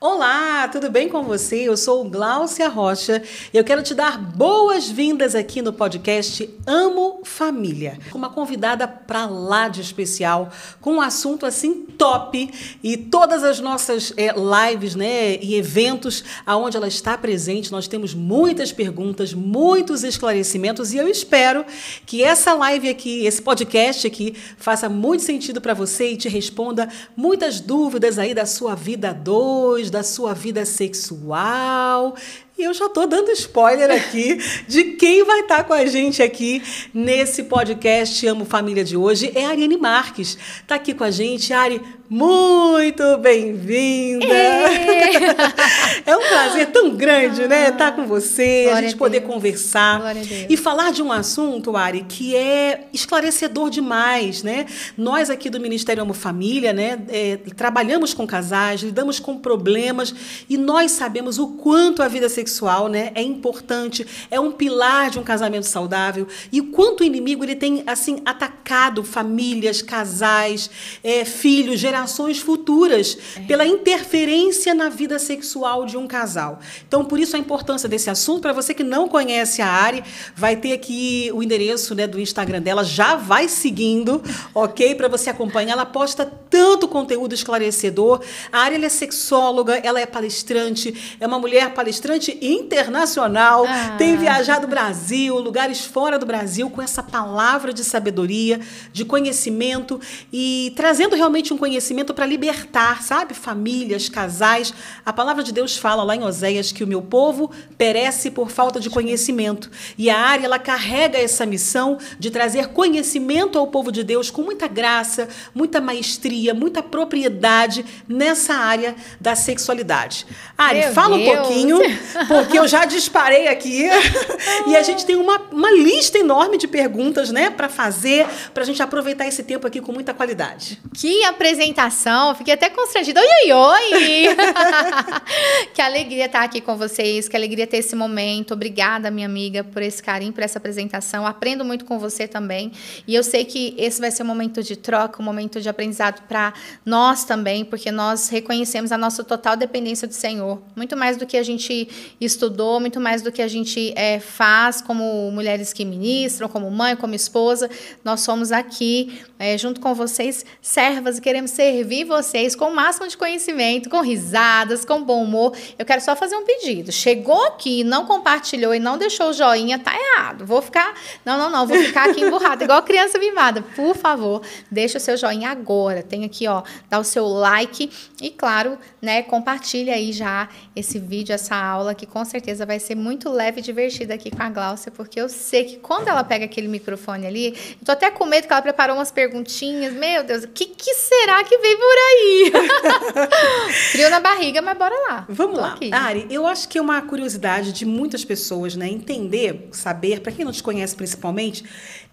Olá, tudo bem com você? Eu sou Gláucia Rocha e eu quero te dar boas-vindas aqui no podcast Amo Família, com uma convidada para lá de especial, com um assunto assim top e todas as nossas é, lives né, e eventos aonde ela está presente, nós temos muitas perguntas, muitos esclarecimentos e eu espero que essa live aqui, esse podcast aqui, faça muito sentido para você e te responda muitas dúvidas aí da sua vida dois da sua vida sexual, e eu já estou dando spoiler aqui de quem vai estar tá com a gente aqui nesse podcast Amo Família de hoje. É a Ariane Marques. Está aqui com a gente. Ari, muito bem-vinda! É, é um prazer tão grande, né, ah, né? Estar tá com você, a gente a poder conversar e falar de um assunto, Ari, que é esclarecedor demais, né? Nós aqui do Ministério Amo Família, né, é, trabalhamos com casais, lidamos com problemas e nós sabemos o quanto a vida sexual sexual, né? É importante, é um pilar de um casamento saudável. E o quanto o inimigo ele tem assim atacado famílias, casais, é, filhos, gerações futuras é. pela interferência na vida sexual de um casal. Então, por isso a importância desse assunto para você que não conhece a área, vai ter aqui o endereço, né, do Instagram dela, já vai seguindo, OK? Para você acompanhar, ela posta tanto conteúdo esclarecedor. A área é sexóloga, ela é palestrante, é uma mulher palestrante internacional, ah. tem viajado o Brasil, lugares fora do Brasil, com essa palavra de sabedoria, de conhecimento e trazendo realmente um conhecimento para libertar, sabe? Famílias, casais. A palavra de Deus fala lá em Oséias que o meu povo perece por falta de conhecimento. E a área, ela carrega essa missão de trazer conhecimento ao povo de Deus com muita graça, muita maestria, muita propriedade nessa área da sexualidade. Ari, meu fala Deus. um pouquinho porque eu já disparei aqui. e a gente tem uma, uma lista enorme de perguntas, né, para fazer, para a gente aproveitar esse tempo aqui com muita qualidade. Que apresentação! Fiquei até constrangida. Oi, oi, oi! que alegria estar aqui com vocês, que alegria ter esse momento. Obrigada, minha amiga, por esse carinho, por essa apresentação. Aprendo muito com você também. E eu sei que esse vai ser um momento de troca, um momento de aprendizado para nós também, porque nós reconhecemos a nossa total dependência do Senhor, muito mais do que a gente estudou muito mais do que a gente é, faz como mulheres que ministram, como mãe, como esposa. Nós somos aqui, é, junto com vocês, servas e queremos servir vocês com o máximo de conhecimento, com risadas, com bom humor. Eu quero só fazer um pedido. Chegou aqui, não compartilhou e não deixou o joinha, tá errado. Vou ficar. Não, não, não, vou ficar aqui emburrada, igual criança mimada. Por favor, deixa o seu joinha agora. Tem aqui, ó, dá o seu like e, claro, né, compartilha aí já esse vídeo, essa aula, que com certeza vai ser muito leve e divertida aqui com a Gláucia, porque eu sei que quando ela pega aquele microfone ali, eu tô até com medo que ela preparou umas perguntinhas, meu Deus, o que, que será que vem por aí? Frio na barriga, mas bora lá. Vamos tô lá. Aqui. Ari, eu acho que é uma curiosidade de muitas pessoas, né, entender, saber, para quem não te conhece principalmente,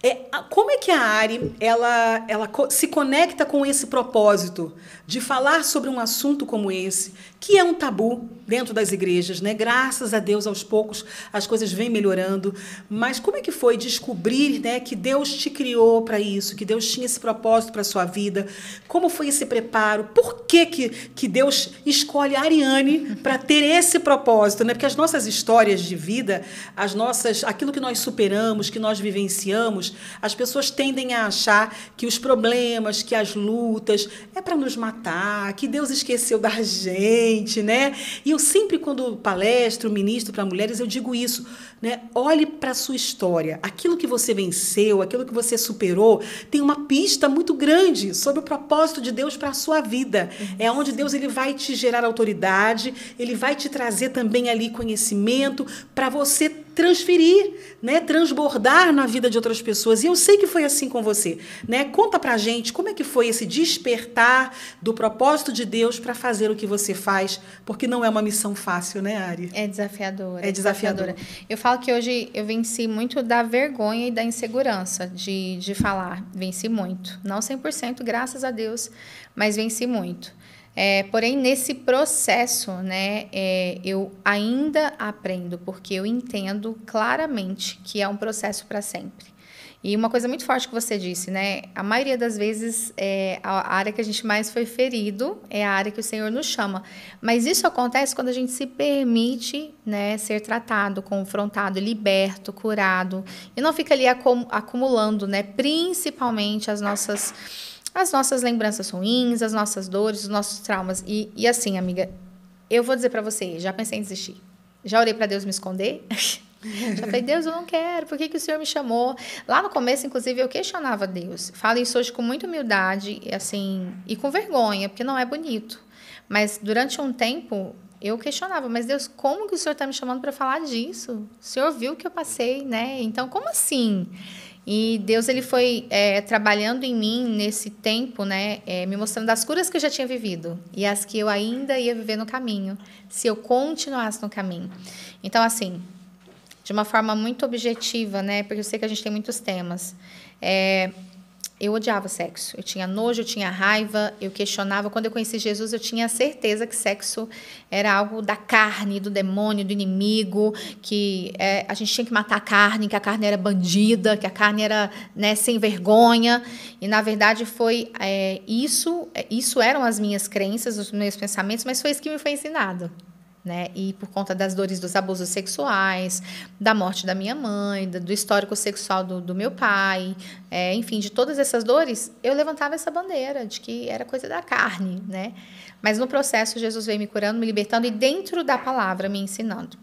é, como é que a Ari, ela, ela se conecta com esse propósito de falar sobre um assunto como esse, que é um tabu dentro das igrejas, né? Graças a Deus, aos poucos as coisas vêm melhorando. Mas como é que foi descobrir, né, que Deus te criou para isso, que Deus tinha esse propósito para sua vida? Como foi esse preparo? Por que que, que Deus escolhe a Ariane para ter esse propósito, né? Porque as nossas histórias de vida, as nossas, aquilo que nós superamos, que nós vivenciamos, as pessoas tendem a achar que os problemas, que as lutas é para nos matar, que Deus esqueceu da gente, né? E eu sempre, quando palestro, ministro para mulheres, eu digo isso, né? Olhe para a sua história. Aquilo que você venceu, aquilo que você superou, tem uma pista muito grande sobre o propósito de Deus para a sua vida. É onde Deus ele vai te gerar autoridade, ele vai te trazer também ali conhecimento para você transferir, né, transbordar na vida de outras pessoas. E eu sei que foi assim com você, né? Conta pra gente como é que foi esse despertar do propósito de Deus para fazer o que você faz, porque não é uma missão fácil, né, Ari? É desafiadora. É desafiadora. desafiadora. Eu falo que hoje eu venci muito da vergonha e da insegurança de, de falar. Venci muito. Não 100%, graças a Deus, mas venci muito. É, porém, nesse processo, né, é, eu ainda aprendo, porque eu entendo claramente que é um processo para sempre. E uma coisa muito forte que você disse, né? A maioria das vezes, é, a área que a gente mais foi ferido é a área que o Senhor nos chama. Mas isso acontece quando a gente se permite, né, ser tratado, confrontado, liberto, curado. E não fica ali acumulando, né? Principalmente as nossas as nossas lembranças ruins, as nossas dores, os nossos traumas. E, e assim, amiga, eu vou dizer para você, já pensei em desistir. Já orei para Deus me esconder. Já falei, Deus, eu não quero, por que, que o Senhor me chamou? Lá no começo, inclusive, eu questionava Deus. Falo isso hoje com muita humildade assim, e com vergonha, porque não é bonito. Mas durante um tempo, eu questionava, mas Deus, como que o Senhor está me chamando para falar disso? O Senhor viu que eu passei, né? Então, como assim? E Deus ele foi é, trabalhando em mim nesse tempo, né, é, me mostrando as curas que eu já tinha vivido e as que eu ainda ia viver no caminho, se eu continuasse no caminho. Então, assim, de uma forma muito objetiva, né, porque eu sei que a gente tem muitos temas. É, eu odiava sexo. Eu tinha nojo, eu tinha raiva, eu questionava. Quando eu conheci Jesus, eu tinha certeza que sexo era algo da carne, do demônio, do inimigo, que é, a gente tinha que matar a carne, que a carne era bandida, que a carne era né, sem vergonha. E na verdade foi é, isso, é, isso eram as minhas crenças, os meus pensamentos, mas foi isso que me foi ensinado né? E por conta das dores dos abusos sexuais, da morte da minha mãe, do histórico sexual do, do meu pai, é, enfim, de todas essas dores, eu levantava essa bandeira de que era coisa da carne, né? Mas no processo, Jesus veio me curando, me libertando e dentro da palavra me ensinando.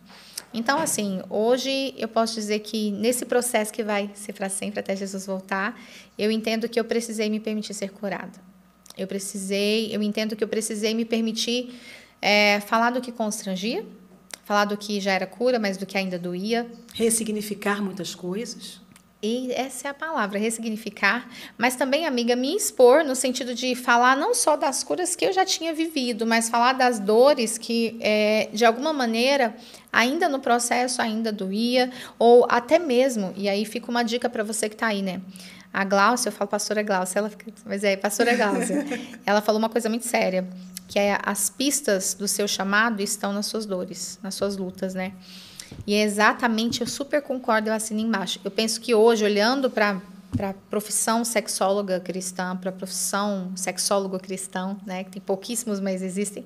Então, assim, hoje eu posso dizer que nesse processo que vai ser para sempre até Jesus voltar, eu entendo que eu precisei me permitir ser curada. Eu precisei, eu entendo que eu precisei me permitir é, falar do que constrangia, falar do que já era cura, mas do que ainda doía. Ressignificar muitas coisas. E essa é a palavra, ressignificar, mas também, amiga, me expor no sentido de falar não só das curas que eu já tinha vivido, mas falar das dores que, é, de alguma maneira, ainda no processo ainda doía, ou até mesmo, e aí fica uma dica para você que está aí, né? A Glaucia, eu falo pastora Glaucia, ela fica, mas é, pastora Glaucia, ela falou uma coisa muito séria que é as pistas do seu chamado estão nas suas dores, nas suas lutas, né? E é exatamente, eu super concordo, eu assino embaixo. Eu penso que hoje, olhando para a profissão sexóloga cristã, para a profissão sexólogo cristão, né, que tem pouquíssimos, mas existem,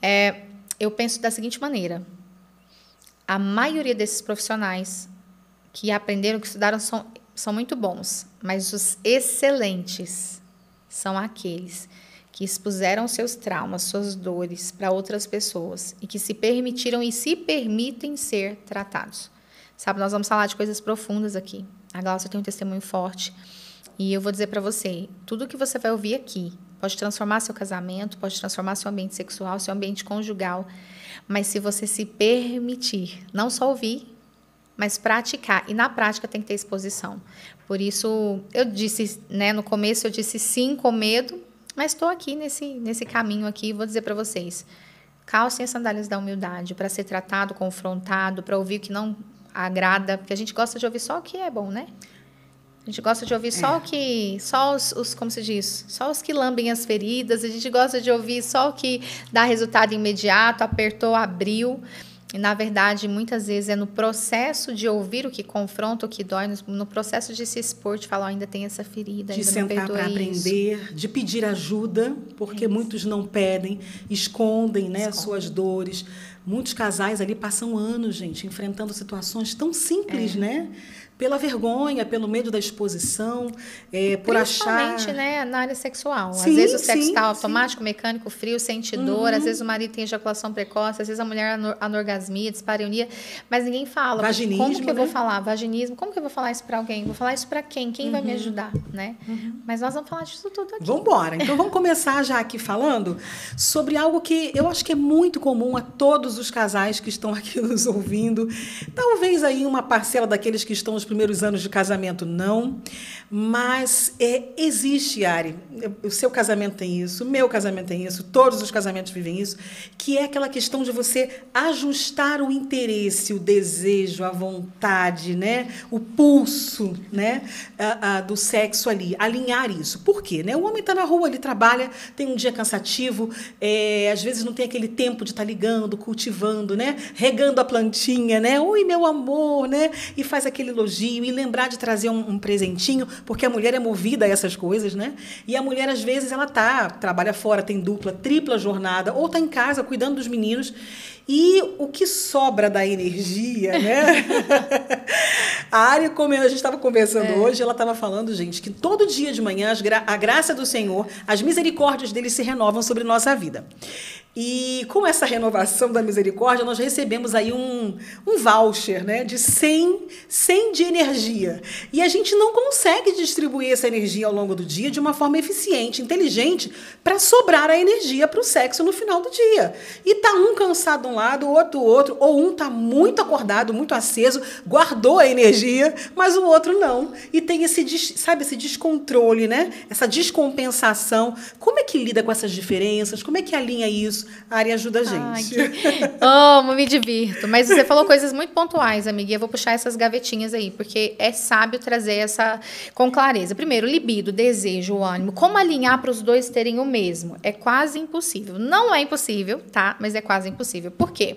é, eu penso da seguinte maneira. A maioria desses profissionais que aprenderam, que estudaram, são, são muito bons, mas os excelentes são aqueles que expuseram seus traumas, suas dores para outras pessoas e que se permitiram e se permitem ser tratados. Sabe, nós vamos falar de coisas profundas aqui. A Glaucia tem um testemunho forte e eu vou dizer para você, tudo que você vai ouvir aqui pode transformar seu casamento, pode transformar seu ambiente sexual, seu ambiente conjugal, mas se você se permitir, não só ouvir, mas praticar. E na prática tem que ter exposição. Por isso, eu disse, né, no começo eu disse sim com medo, mas estou aqui nesse, nesse caminho aqui, vou dizer para vocês. Calcem as sandálias da humildade para ser tratado, confrontado, para ouvir o que não agrada, porque a gente gosta de ouvir só o que é bom, né? A gente gosta de ouvir só é. o que. Só os, os, Como se diz? Só os que lambem as feridas. A gente gosta de ouvir só o que dá resultado imediato, apertou, abriu. E, na verdade, muitas vezes é no processo de ouvir o que confronta, o que dói, no processo de se expor, de falar, oh, ainda tem essa ferida, de ainda sentar para aprender, de pedir ajuda, porque é muitos não pedem, escondem, né, escondem. suas dores. Muitos casais ali passam anos, gente, enfrentando situações tão simples, é. né? Pela vergonha, pelo medo da exposição, é, por achar. Principalmente, né, na área sexual. Sim, às vezes o sexo está automático, sim. mecânico, frio, sente dor, uhum. às vezes o marido tem ejaculação precoce, às vezes a mulher anorgasmia, dispareunia, mas ninguém fala. Vaginismo. Como que eu vou né? falar? Vaginismo, como que eu vou falar isso para alguém? Vou falar isso para quem? Quem uhum. vai me uhum. ajudar, né? Uhum. Mas nós vamos falar disso tudo aqui. Vamos embora. Então vamos começar já aqui falando sobre algo que eu acho que é muito comum a todos os casais que estão aqui nos ouvindo. Talvez aí uma parcela daqueles que estão nos primeiros anos de casamento, não. Mas é, existe, Ari, o seu casamento tem isso, o meu casamento tem isso, todos os casamentos vivem isso, que é aquela questão de você ajustar o interesse, o desejo, a vontade, né? o pulso né? do sexo ali, alinhar isso. Por quê? Né? O homem está na rua, ele trabalha, tem um dia cansativo, é, às vezes não tem aquele tempo de estar tá ligando, cultivando cultivando, né? Regando a plantinha, né? Oi, meu amor, né? E faz aquele elogio e lembrar de trazer um, um presentinho, porque a mulher é movida a essas coisas, né? E a mulher às vezes ela tá trabalha fora, tem dupla, tripla jornada, ou tá em casa cuidando dos meninos e o que sobra da energia, né? a área, como a gente estava conversando é. hoje, ela estava falando, gente, que todo dia de manhã a graça do Senhor, as misericórdias dele se renovam sobre nossa vida. E com essa renovação da misericórdia, nós recebemos aí um, um voucher né, de 100, 100 de energia. E a gente não consegue distribuir essa energia ao longo do dia de uma forma eficiente, inteligente, para sobrar a energia para o sexo no final do dia. E tá um cansado um lado, o outro outro, ou um está muito acordado, muito aceso, guardou a energia, mas o outro não. E tem esse, sabe, esse descontrole, né? Essa descompensação. Como é que lida com essas diferenças? Como é que alinha isso? A área ajuda a gente. Ai, que... Amo, me divirto. Mas você falou coisas muito pontuais, amiga. Eu vou puxar essas gavetinhas aí, porque é sábio trazer essa com clareza. Primeiro, libido, desejo, ânimo. Como alinhar para os dois terem o mesmo? É quase impossível. Não é impossível, tá? Mas é quase impossível. Por quê?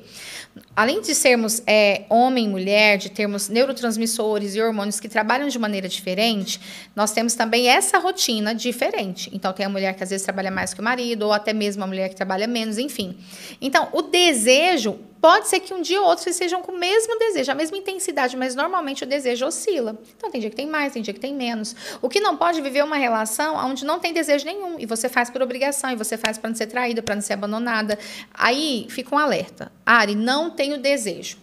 Além de sermos é, homem e mulher, de termos neurotransmissores e hormônios que trabalham de maneira diferente, nós temos também essa rotina diferente. Então, tem a mulher que às vezes trabalha mais que o marido, ou até mesmo a mulher que trabalha menos, enfim. Então, o desejo Pode ser que um dia ou outro vocês sejam com o mesmo desejo, a mesma intensidade, mas normalmente o desejo oscila. Então tem dia que tem mais, tem dia que tem menos. O que não pode viver uma relação onde não tem desejo nenhum e você faz por obrigação, e você faz para não ser traída, para não ser abandonada. Aí fica um alerta. Ari, não tenho desejo.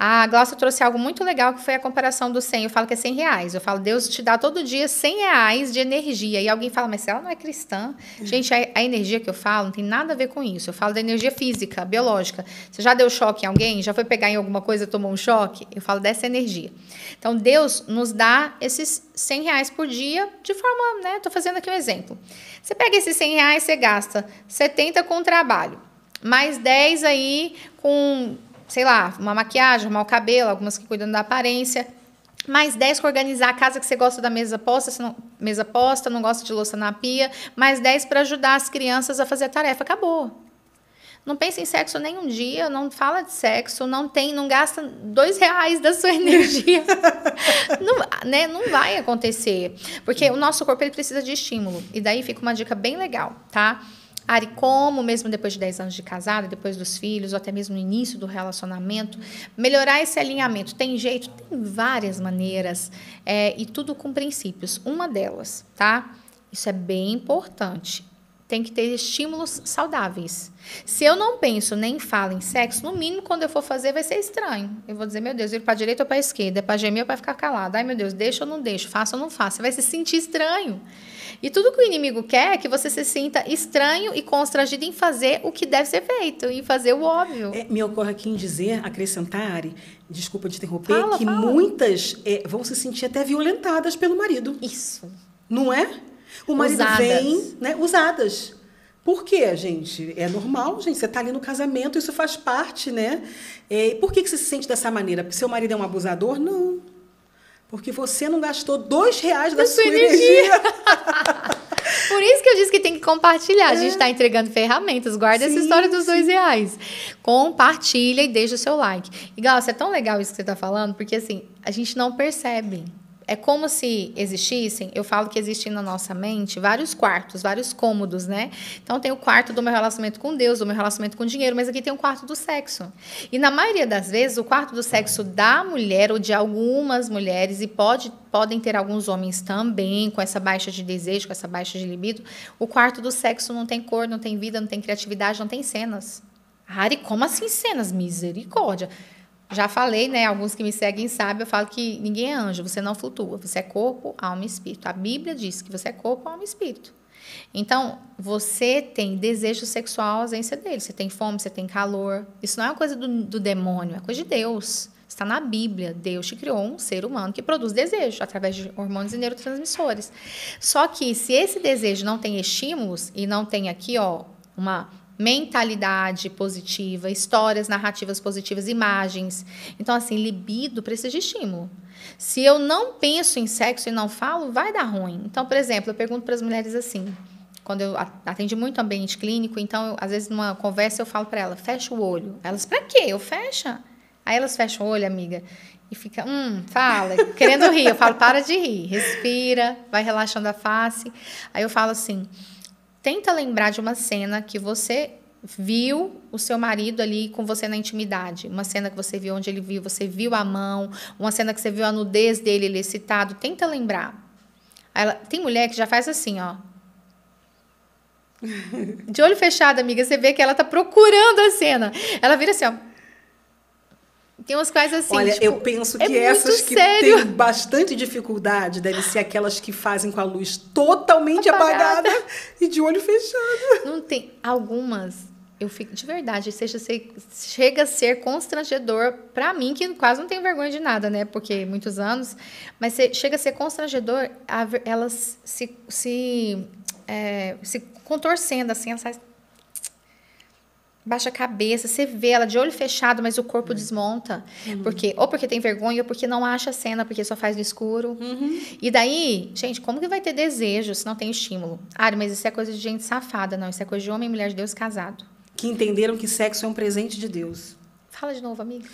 A Glaucia trouxe algo muito legal que foi a comparação do 100. Eu falo que é 100 reais. Eu falo, Deus te dá todo dia 100 reais de energia. E alguém fala, mas ela não é cristã. Uhum. Gente, a, a, energia que eu falo não tem nada a ver com isso. Eu falo da energia física, biológica. Você já deu choque em alguém? Já foi pegar em alguma coisa e tomou um choque? Eu falo dessa energia. Então, Deus nos dá esses 100 reais por dia de forma, né? Estou fazendo aqui um exemplo. Você pega esses 100 reais, você gasta 70 com trabalho. Mais 10 aí com sei lá, uma maquiagem, arrumar o cabelo, algumas que cuidam da aparência. Mais 10 para organizar a casa que você gosta da mesa posta, se não, mesa posta, não gosta de louça na pia. Mais 10 para ajudar as crianças a fazer a tarefa. Acabou. Não pensa em sexo nem um dia, não fala de sexo, não tem, não gasta dois reais da sua energia. não, né, não vai acontecer. Porque o nosso corpo ele precisa de estímulo. E daí fica uma dica bem legal, tá? Ari, como mesmo depois de 10 anos de casada, depois dos filhos, ou até mesmo no início do relacionamento, melhorar esse alinhamento? Tem jeito? Tem várias maneiras é, e tudo com princípios. Uma delas, tá? Isso é bem importante tem que ter estímulos saudáveis. Se eu não penso nem falo em sexo, no mínimo quando eu for fazer vai ser estranho. Eu vou dizer, meu Deus, ir para direita ou para esquerda, é para gemer ou para ficar calado. Ai, meu Deus, deixa ou não deixa, faço ou não faço. Você vai se sentir estranho. E tudo que o inimigo quer é que você se sinta estranho e constrangido em fazer o que deve ser feito, em fazer o óbvio. É, me ocorre aqui em dizer, acrescentar, Ari, desculpa te interromper, fala, que fala. muitas é, vão se sentir até violentadas pelo marido. Isso. Não é? O marido usadas. vem, né? Usadas. Por quê, gente? É normal, gente. Você está ali no casamento, isso faz parte, né? É, e por que, que você se sente dessa maneira? Porque seu marido é um abusador? Não. Porque você não gastou dois reais da, da sua, energia. energia. Por isso que eu disse que tem que compartilhar. É. A gente está entregando ferramentas. Guarda sim, essa história dos sim. dois reais. Compartilha e deixa o seu like. E, você é tão legal isso que você está falando, porque assim, a gente não percebe é como se existissem, eu falo que existem na nossa mente vários quartos, vários cômodos, né? Então tem o quarto do meu relacionamento com Deus, do meu relacionamento com o dinheiro, mas aqui tem o quarto do sexo. E na maioria das vezes, o quarto do sexo da mulher ou de algumas mulheres, e pode, podem ter alguns homens também, com essa baixa de desejo, com essa baixa de libido, o quarto do sexo não tem cor, não tem vida, não tem criatividade, não tem cenas. Ari, como assim cenas? Misericórdia já falei, né? Alguns que me seguem sabem, eu falo que ninguém é anjo, você não flutua, você é corpo, alma e espírito. A Bíblia diz que você é corpo, alma e espírito. Então, você tem desejo sexual, ausência dele. Você tem fome, você tem calor. Isso não é uma coisa do, do demônio, é coisa de Deus. Está na Bíblia. Deus te criou um ser humano que produz desejo através de hormônios e neurotransmissores. Só que se esse desejo não tem estímulos e não tem aqui, ó, uma mentalidade positiva, histórias narrativas positivas, imagens. Então, assim, libido precisa de estímulo. Se eu não penso em sexo e não falo, vai dar ruim. Então, por exemplo, eu pergunto para as mulheres assim, quando eu atendi muito ambiente clínico, então, eu, às vezes, numa conversa, eu falo para ela, fecha o olho. Elas, para quê? Eu fecha. Aí elas fecham o olho, amiga, e fica, hum, fala, querendo rir. Eu falo, para de rir, respira, vai relaxando a face. Aí eu falo assim, tenta lembrar de uma cena que você viu o seu marido ali com você na intimidade, uma cena que você viu onde ele viu, você viu a mão, uma cena que você viu a nudez dele, ele excitado, tenta lembrar. Ela, tem mulher que já faz assim, ó. De olho fechado, amiga, você vê que ela tá procurando a cena. Ela vira assim, ó. Tem umas quais assim. Olha, tipo, eu penso é que é essas que sério. têm bastante dificuldade devem ser aquelas que fazem com a luz totalmente apagada. apagada, e de olho fechado. Não tem. Algumas. Eu fico de verdade, seja ser, chega a ser constrangedor para mim que quase não tenho vergonha de nada, né? Porque muitos anos, mas chega a ser constrangedor elas se se, é, se contorcendo assim, elas baixa a cabeça, você vê ela de olho fechado, mas o corpo uhum. desmonta. Uhum. Porque, ou porque tem vergonha, ou porque não acha a cena, porque só faz no escuro. Uhum. E daí, gente, como que vai ter desejo se não tem estímulo? Ah, mas isso é coisa de gente safada, não. Isso é coisa de homem e mulher de Deus casado. Que entenderam que sexo é um presente de Deus. Fala de novo, amiga.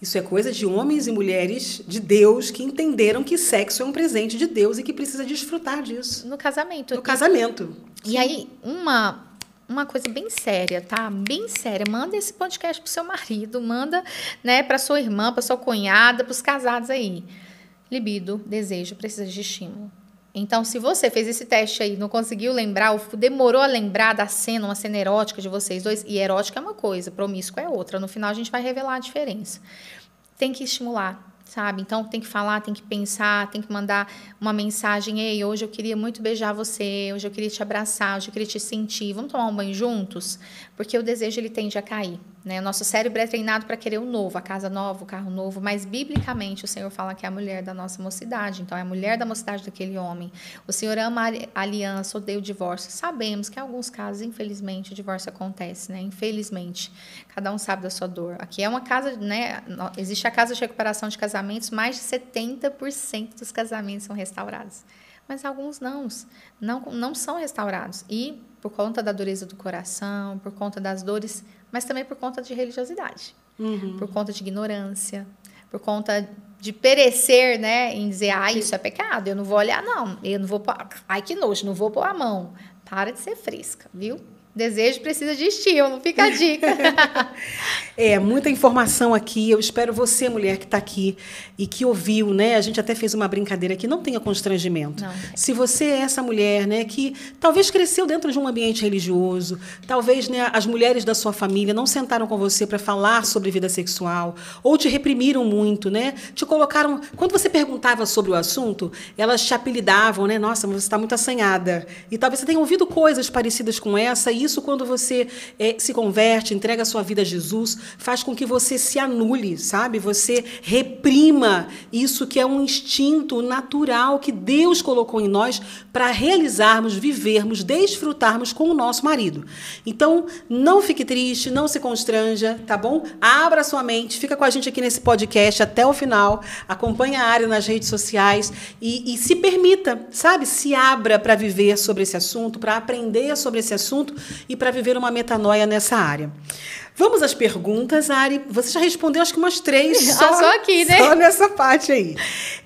Isso é coisa de homens e mulheres de Deus que entenderam que sexo é um presente de Deus e que precisa desfrutar disso. No casamento. No casamento. E Sim. aí, uma uma coisa bem séria, tá? Bem séria. Manda esse podcast pro seu marido, manda, né, para sua irmã, para sua cunhada, para os casados aí. Libido, desejo, precisa de estímulo. Então, se você fez esse teste aí, não conseguiu lembrar, ou demorou a lembrar da cena, uma cena erótica de vocês dois, e erótica é uma coisa, promíscua é outra. No final a gente vai revelar a diferença. Tem que estimular, sabe? Então tem que falar, tem que pensar, tem que mandar uma mensagem: ei, hoje eu queria muito beijar você, hoje eu queria te abraçar, hoje eu queria te sentir, vamos tomar um banho juntos? porque o desejo ele tende a cair. Né? O nosso cérebro é treinado para querer o novo, a casa nova, o carro novo, mas biblicamente o Senhor fala que é a mulher da nossa mocidade, então é a mulher da mocidade daquele homem. O Senhor ama a aliança, odeia o divórcio. Sabemos que em alguns casos, infelizmente, o divórcio acontece, né? Infelizmente, cada um sabe da sua dor. Aqui é uma casa, né? Existe a casa de recuperação de casamentos, mais de 70% dos casamentos são restaurados mas alguns não, não, não são restaurados. E por conta da dureza do coração, por conta das dores, mas também por conta de religiosidade, uhum. por conta de ignorância, por conta de perecer, né, em dizer, ah, isso é pecado, eu não vou olhar, não, eu não vou, ai que nojo, não vou pôr a mão. Para de ser fresca, viu? Desejo precisa de estímulo, fica a dica. é, muita informação aqui. Eu espero você, mulher que está aqui e que ouviu, né? A gente até fez uma brincadeira aqui, não tenha constrangimento. Não. Se você é essa mulher, né, que talvez cresceu dentro de um ambiente religioso, talvez né, as mulheres da sua família não sentaram com você para falar sobre vida sexual, ou te reprimiram muito, né? Te colocaram. Quando você perguntava sobre o assunto, elas te apelidavam, né? Nossa, você está muito assanhada. E talvez você tenha ouvido coisas parecidas com essa e isso quando você é, se converte, entrega a sua vida a Jesus, faz com que você se anule, sabe? Você reprima isso que é um instinto natural que Deus colocou em nós para realizarmos, vivermos, desfrutarmos com o nosso marido. Então, não fique triste, não se constranja, tá bom? Abra sua mente, fica com a gente aqui nesse podcast até o final, acompanha a área nas redes sociais e, e se permita, sabe? Se abra para viver sobre esse assunto, para aprender sobre esse assunto e para viver uma metanoia nessa área. Vamos às perguntas, Ari. Você já respondeu acho que umas três. Ah, só, ah, só aqui, né? Só nessa parte aí.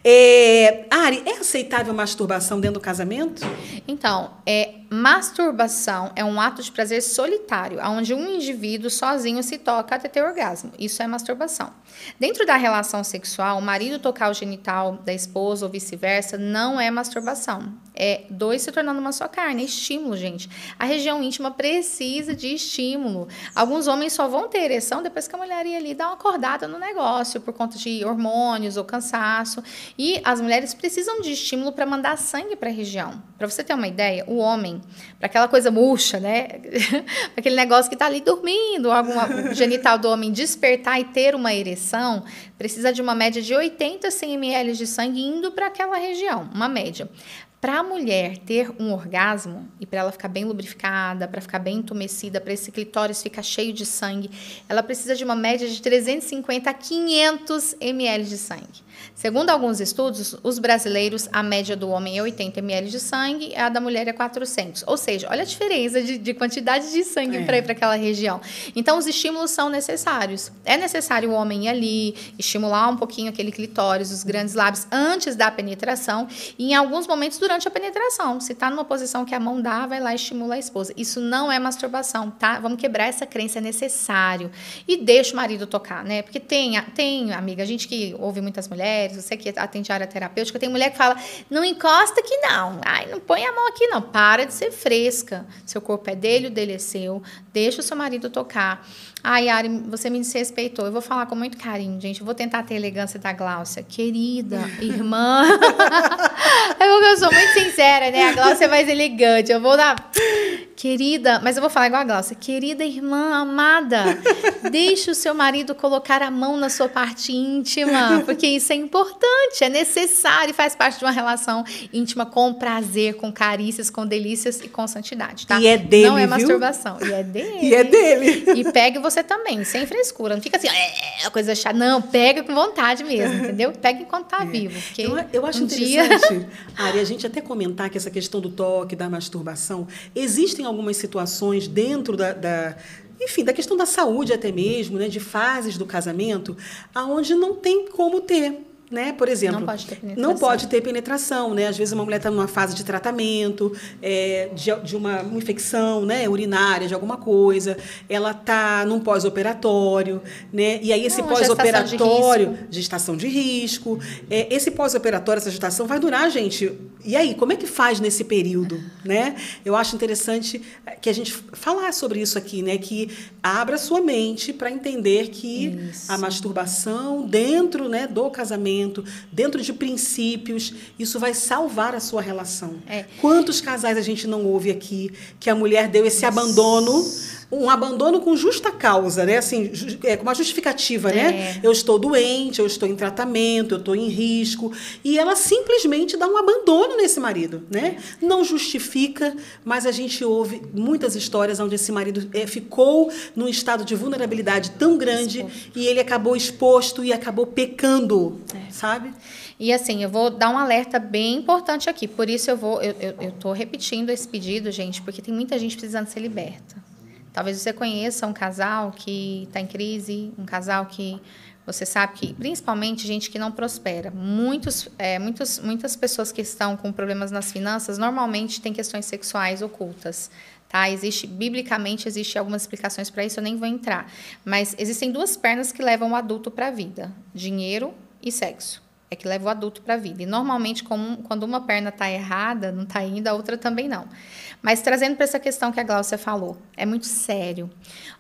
É, Ari, é aceitável masturbação dentro do casamento? Então, é, masturbação é um ato de prazer solitário, onde um indivíduo sozinho se toca até ter orgasmo. Isso é masturbação. Dentro da relação sexual, o marido tocar o genital da esposa ou vice-versa não é masturbação. É dois se tornando uma só carne. É estímulo, gente. A região íntima precisa de estímulo. Alguns homens só vão ter ereção depois que a mulher ia ali dar uma acordada no negócio por conta de hormônios ou cansaço. E as mulheres precisam de estímulo para mandar sangue para a região. Para você ter uma ideia, o homem, para aquela coisa murcha, né? aquele negócio que está ali dormindo, algum genital do homem despertar e ter uma ereção, precisa de uma média de 80 a 100 ml de sangue indo para aquela região, uma média. Para a mulher ter um orgasmo e para ela ficar bem lubrificada, para ficar bem entumecida, para esse clitóris ficar cheio de sangue, ela precisa de uma média de 350 a 500 ml de sangue. Segundo alguns estudos, os brasileiros, a média do homem é 80 ml de sangue, a da mulher é 400. Ou seja, olha a diferença de, de quantidade de sangue é. para ir para aquela região. Então, os estímulos são necessários. É necessário o homem ir ali, estimular um pouquinho aquele clitóris, os grandes lábios, antes da penetração e, em alguns momentos, durante a penetração. Se está numa posição que a mão dá, vai lá e estimula a esposa. Isso não é masturbação, tá? Vamos quebrar essa crença, é necessário. E deixa o marido tocar, né? Porque tem, tem amiga, a gente que ouve muitas mulheres mulheres, você que atende área terapêutica, tem mulher que fala: não encosta aqui não, ai, não põe a mão aqui não, para de ser fresca. Seu corpo é dele, o dele é seu, deixa o seu marido tocar. Ah, Yari, você me desrespeitou. Eu vou falar com muito carinho, gente. Eu vou tentar ter a elegância da Gláucia. Querida, irmã. é porque eu sou muito sincera, né? A Gláucia é mais elegante. Eu vou dar. Querida, mas eu vou falar igual a Gláucia. Querida irmã amada, deixe o seu marido colocar a mão na sua parte íntima, porque isso é importante, é necessário e faz parte de uma relação íntima com prazer, com carícias, com delícias e com santidade, tá? E é dele. Não é viu? masturbação. E é dele. E é dele. E pega você você também, sem frescura. Não fica assim, é, é coisa chata. Não, pega com vontade mesmo, entendeu? Pega enquanto tá é. vivo. Eu, eu, acho um interessante, dia... a gente até comentar que essa questão do toque, da masturbação, existem algumas situações dentro da, da enfim, da questão da saúde até mesmo, né, de fases do casamento, aonde não tem como ter né? Por exemplo, não pode ter penetração. Não pode ter penetração, né? Às vezes uma mulher está numa fase de tratamento, é, de, de uma, infecção, né? Urinária, de alguma coisa. Ela está num pós-operatório, né? E aí esse pós-operatório, gestação de risco, é, esse pós-operatório, essa gestação vai durar, gente. E aí, como é que faz nesse período, né? Eu acho interessante que a gente falar sobre isso aqui, né? Que abra sua mente para entender que isso. a masturbação dentro, né, do casamento relacionamento, dentro de princípios, isso vai salvar a sua relação. É. Quantos casais a gente não ouve aqui que a mulher deu esse abandono um abandono com justa causa, né? Assim, é, com uma justificativa, né? é. né? Eu estou doente, eu estou em tratamento, eu estou em risco. E ela simplesmente dá um abandono nesse marido, né? É. Não justifica, mas a gente ouve muitas histórias onde esse marido é, ficou num estado de vulnerabilidade tão grande exposto. e ele acabou exposto e acabou pecando, é. sabe? E assim, eu vou dar um alerta bem importante aqui. Por isso eu vou, eu, eu, eu tô repetindo esse pedido, gente, porque tem muita gente precisando ser liberta. Talvez você conheça um casal que está em crise, um casal que você sabe que, principalmente, gente que não prospera. Muitos, é, muitos, muitas pessoas que estão com problemas nas finanças normalmente têm questões sexuais ocultas. Tá? Existe, biblicamente, existe algumas explicações para isso, eu nem vou entrar. Mas existem duas pernas que levam o adulto para a vida: dinheiro e sexo. É que leva o adulto para a vida. E normalmente, como, quando uma perna está errada, não está indo, a outra também não. Mas trazendo para essa questão que a Glaucia falou, é muito sério.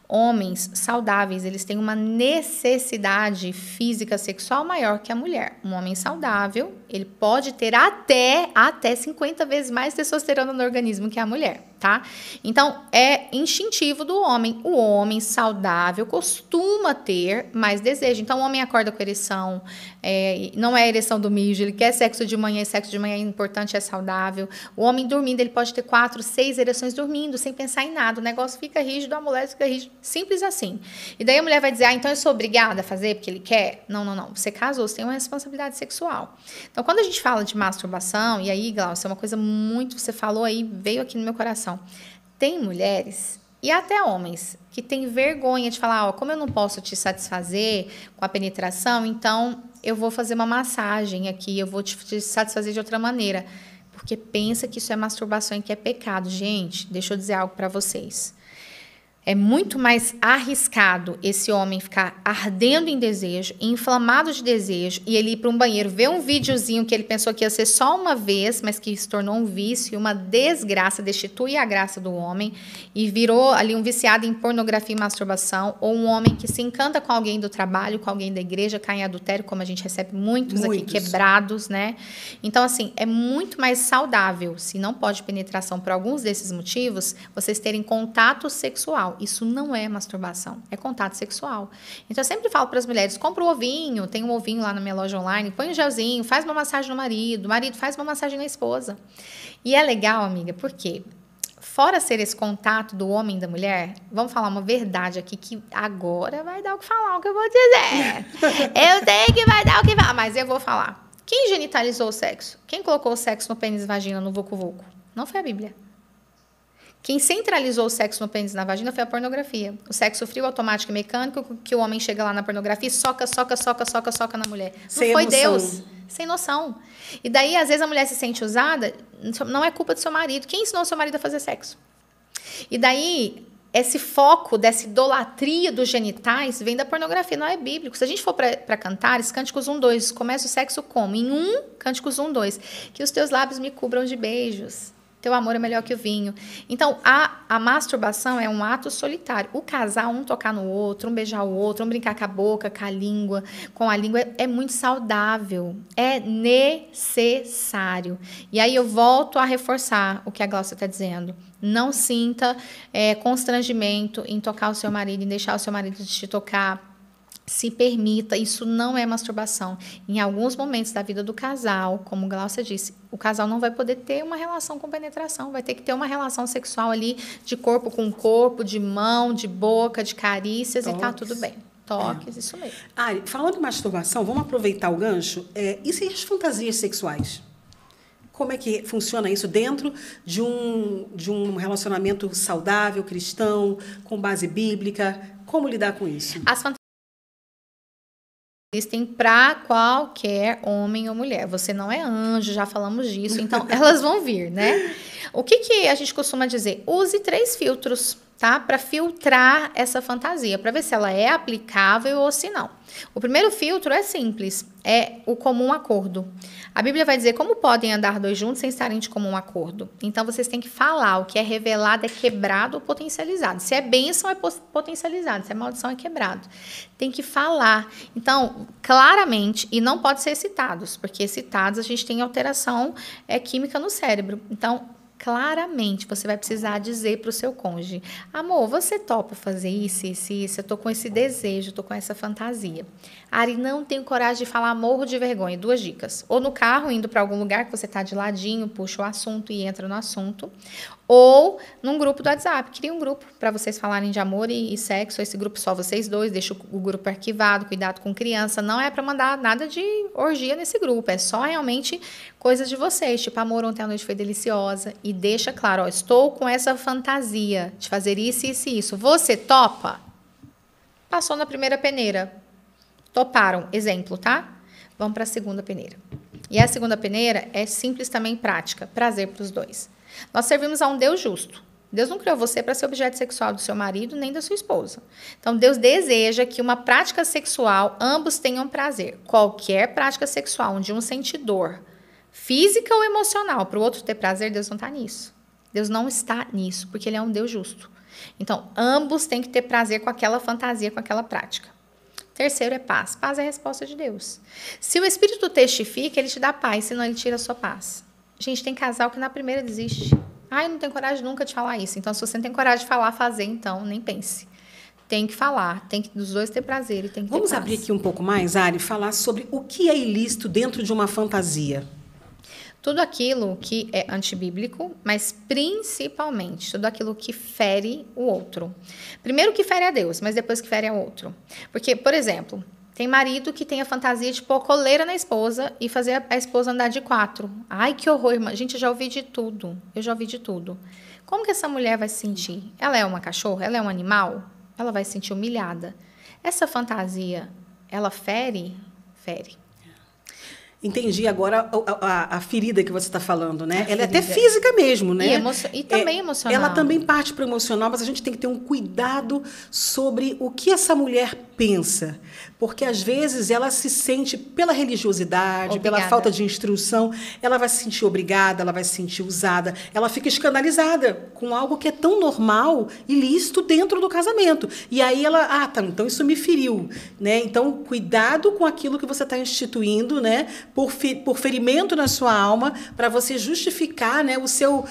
Homens saudáveis, eles têm uma necessidade física sexual maior que a mulher. Um homem saudável, ele pode ter até, até 50 vezes mais testosterona no organismo que a mulher tá? Então, é instintivo do homem. O homem saudável costuma ter mais desejo. Então, o homem acorda com ereção, é, não é ereção do mijo, ele quer sexo de manhã, e sexo de manhã é importante, é saudável. O homem dormindo, ele pode ter quatro, seis ereções dormindo, sem pensar em nada. O negócio fica rígido, a mulher fica rígida. Simples assim. E daí a mulher vai dizer, ah, então eu sou obrigada a fazer porque ele quer? Não, não, não. Você casou, você tem uma responsabilidade sexual. Então, quando a gente fala de masturbação, e aí, Glaucia, é uma coisa muito, você falou aí, veio aqui no meu coração. Tem mulheres e até homens que têm vergonha de falar, ó, como eu não posso te satisfazer com a penetração, então eu vou fazer uma massagem aqui, eu vou te, te satisfazer de outra maneira, porque pensa que isso é masturbação e que é pecado, gente. Deixa eu dizer algo para vocês. É muito mais arriscado esse homem ficar ardendo em desejo, inflamado de desejo, e ele ir para um banheiro ver um videozinho que ele pensou que ia ser só uma vez, mas que se tornou um vício, uma desgraça, destitui a graça do homem, e virou ali um viciado em pornografia e masturbação, ou um homem que se encanta com alguém do trabalho, com alguém da igreja, cai em adultério, como a gente recebe muitos, muitos. aqui quebrados, né? Então, assim, é muito mais saudável, se não pode penetração por alguns desses motivos, vocês terem contato sexual isso não é masturbação, é contato sexual. Então eu sempre falo para as mulheres: compra o um ovinho, tem um ovinho lá na minha loja online, põe um gelzinho, faz uma massagem no marido, o marido faz uma massagem na esposa. E é legal, amiga, porque fora ser esse contato do homem e da mulher, vamos falar uma verdade aqui que agora vai dar o que falar, o que eu vou dizer. eu sei que vai dar o que falar, mas eu vou falar. Quem genitalizou o sexo? Quem colocou o sexo no pênis vagina, no vucu-vucu? Não foi a Bíblia. Quem centralizou o sexo no pênis e na vagina foi a pornografia. O sexo frio, automático e mecânico, que o homem chega lá na pornografia e soca, soca, soca, soca, soca na mulher. Não Sem foi emoção. Deus. Sem noção. E daí, às vezes, a mulher se sente usada, não é culpa do seu marido. Quem ensinou seu marido a fazer sexo? E daí, esse foco dessa idolatria dos genitais vem da pornografia, não é bíblico. Se a gente for para esse Cânticos 1, 2, começa o sexo como? Em um, Cânticos 1, 2, que os teus lábios me cubram de beijos. Teu amor é melhor que o vinho. Então, a, a masturbação é um ato solitário. O casal, um tocar no outro, um beijar o outro, um brincar com a boca, com a língua, com a língua, é, muito saudável. É necessário. E aí eu volto a reforçar o que a Glaucia está dizendo. Não sinta é, constrangimento em tocar o seu marido, em deixar o seu marido te tocar se permita, isso não é masturbação. Em alguns momentos da vida do casal, como Glaucia disse, o casal não vai poder ter uma relação com penetração, vai ter que ter uma relação sexual ali de corpo com corpo, de mão, de boca, de carícias Toques. e tá tudo bem. Toques, é. isso mesmo. Ari, falando em masturbação, vamos aproveitar o gancho. É, e se as fantasias sexuais? Como é que funciona isso dentro de um, de um relacionamento saudável, cristão, com base bíblica? Como lidar com isso? As fantasias existem para qualquer homem ou mulher. Você não é anjo, já falamos disso, então elas vão vir, né? O que, que a gente costuma dizer? Use três filtros tá? Para filtrar essa fantasia, para ver se ela é aplicável ou se não. O primeiro filtro é simples, é o comum acordo. A Bíblia vai dizer como podem andar dois juntos sem estarem de comum acordo. Então vocês têm que falar o que é revelado é quebrado ou potencializado. Se é bênção é potencializado, se é maldição é quebrado. Tem que falar. Então, claramente, e não pode ser citados, porque citados a gente tem alteração é, química no cérebro. Então, claramente. Você vai precisar dizer para o seu cônjuge: amor, você topa fazer isso, isso, isso? Eu tô com esse desejo, tô com essa fantasia. Ari, não tenho coragem de falar, morro de vergonha. Duas dicas. Ou no carro, indo para algum lugar que você tá de ladinho, puxa o assunto e entra no assunto. Ou num grupo do WhatsApp. Cria um grupo para vocês falarem de amor e, e, sexo. Esse grupo só vocês dois. Deixa o, o grupo arquivado. Cuidado com criança. Não é para mandar nada de orgia nesse grupo. É só realmente coisas de vocês. Tipo, amor, ontem a noite foi deliciosa. E deixa claro: ó, estou com essa fantasia de fazer isso, isso e isso. Você topa? Passou na primeira peneira Toparam, exemplo, tá? Vamos para a segunda peneira. E a segunda peneira é simples também prática, prazer para os dois. Nós servimos a um Deus justo. Deus não criou você para ser objeto sexual do seu marido nem da sua esposa. Então Deus deseja que uma prática sexual ambos tenham prazer. Qualquer prática sexual onde um sente dor, física ou emocional, para o outro ter prazer, Deus não está nisso. Deus não está nisso, porque ele é um Deus justo. Então, ambos têm que ter prazer com aquela fantasia, com aquela prática. Terceiro é paz. Paz é a resposta de Deus. Se o Espírito testifica, ele te dá paz, senão ele tira a sua paz. Gente, tem casal que na primeira desiste. Ai, não tenho coragem nunca de falar isso. Então, se você não tem coragem de falar, fazer, então, nem pense. Tem que falar, tem que dos dois ter prazer e tem que Vamos abrir aqui um pouco mais, Ari, falar sobre o que é ilícito dentro de uma fantasia tudo aquilo que é antibíblico, mas principalmente tudo aquilo que fere o outro. Primeiro que fere a Deus, mas depois que fere o outro. Porque, por exemplo, tem marido que tem a fantasia de pôr coleira na esposa e fazer a esposa andar de quatro. Ai, que horror, irmã. Gente, eu já ouvi de tudo. Eu já ouvi de tudo. Como que essa mulher vai se sentir? Ela é uma cachorra? Ela é um animal? Ela vai se sentir humilhada. Essa fantasia, ela fere? Fere entendi agora a, a, a ferida que você está falando, né? A ela ferida. é até física mesmo, né? E, emo... e também é, emocional. Ela também parte para emocional, mas a gente tem que ter um cuidado sobre o que essa mulher pensa. Porque às vezes ela se sente, pela religiosidade, obrigada. pela falta de instrução, ela vai se sentir obrigada, ela vai se sentir usada, ela fica escandalizada com algo que é tão normal e lícito dentro do casamento. E aí ela, ah, tá, então isso me feriu. Né? Então, cuidado com aquilo que você está instituindo, né? Por, por ferimento na sua alma, para você justificar né, o seu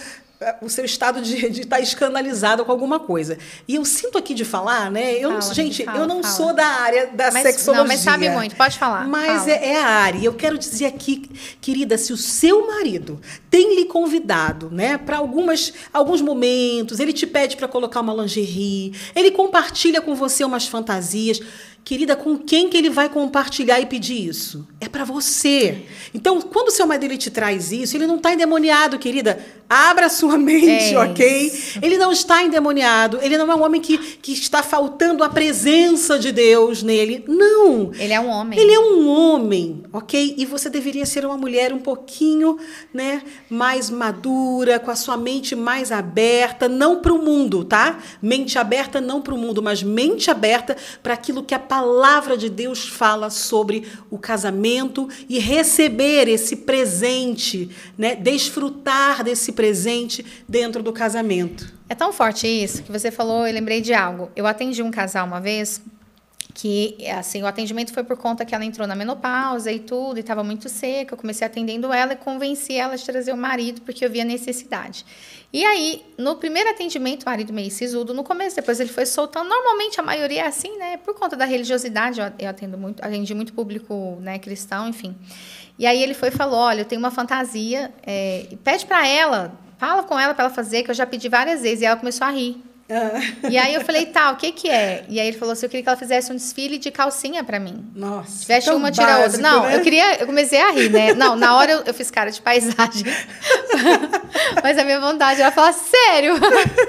é, o seu estado de estar tá escandalizada com alguma coisa. E eu sinto aqui de falar, né? Eu, fala, gente, fala, eu não fala. sou da área da mas, sexologia. Não, mas sabe muito, pode falar. Mas é, é, a área. E eu quero dizer aqui, querida, se o seu marido tem lhe convidado, né, para algumas alguns momentos, ele te pede para colocar uma lingerie, ele compartilha com você umas fantasias Querida, com quem que ele vai compartilhar e pedir isso? É para você. Então, quando o seu marido ele te traz isso, ele não está endemoniado, querida. Abra sua mente, é ok? Isso. Ele não está endemoniado. Ele não é um homem que, que está faltando a presença de Deus nele. Não. Ele é um homem. Ele é um homem, ok? E você deveria ser uma mulher um pouquinho, né, mais madura, com a sua mente mais aberta, não para o mundo, tá? Mente aberta não para o mundo, mas mente aberta para aquilo que a palavra de Deus fala sobre o casamento e receber esse presente, né? desfrutar desse presente dentro do casamento. É tão forte isso que você falou, eu lembrei de algo. Eu atendi um casal uma vez que assim o atendimento foi por conta que ela entrou na menopausa e tudo e estava muito seca eu comecei atendendo ela e convenci ela de trazer o marido porque eu via necessidade e aí, no primeiro atendimento, o marido meio sisudo, no começo, depois ele foi soltando. Normalmente a maioria é assim, né? Por conta da religiosidade, eu atendo muito, atendi muito público né, cristão, enfim. E aí ele foi e falou: Olha, eu tenho uma fantasia, é, pede para ela, fala com ela para ela fazer, que eu já pedi várias vezes. E ela começou a rir. Ah. E aí eu falei, tá, o que que é? E aí ele falou assim, eu queria que ela fizesse um desfile de calcinha para mim. Nossa, Tivesse uma, básico, tira outra. Não, né? eu queria... Eu comecei a rir, né? Não, na hora eu, eu fiz cara de paisagem. Mas a minha vontade era falar, sério?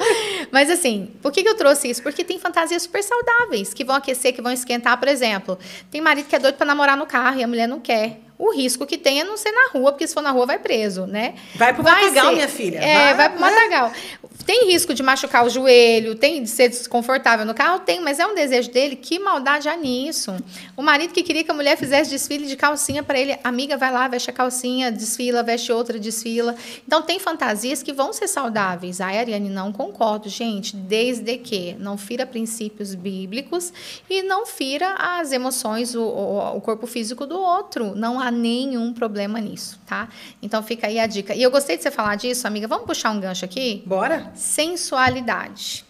Mas assim, por que, que eu trouxe isso? Porque tem fantasias super saudáveis, que vão aquecer, que vão esquentar, por exemplo. Tem marido que é doido para namorar no carro e a mulher não quer o risco que tem é não ser na rua, porque se for na rua vai preso, né? Vai pro vai matagal, ser, minha filha. É, vai, vai pro né? matagal. Tem risco de machucar o joelho, tem de ser desconfortável no carro? Tem, mas é um desejo dele. Que maldade há é nisso? O marido que queria que a mulher fizesse desfile de calcinha para ele, amiga, vai lá, veste a calcinha, desfila, veste outra, desfila. Então, tem fantasias que vão ser saudáveis. A Ariane, não concordo, gente, desde que não fira princípios bíblicos e não fira as emoções, o, o, o corpo físico do outro. Não há nenhum problema nisso, tá? Então, fica aí a dica. E eu gostei de você falar disso, amiga. Vamos puxar um gancho aqui? Bora! sensualidade.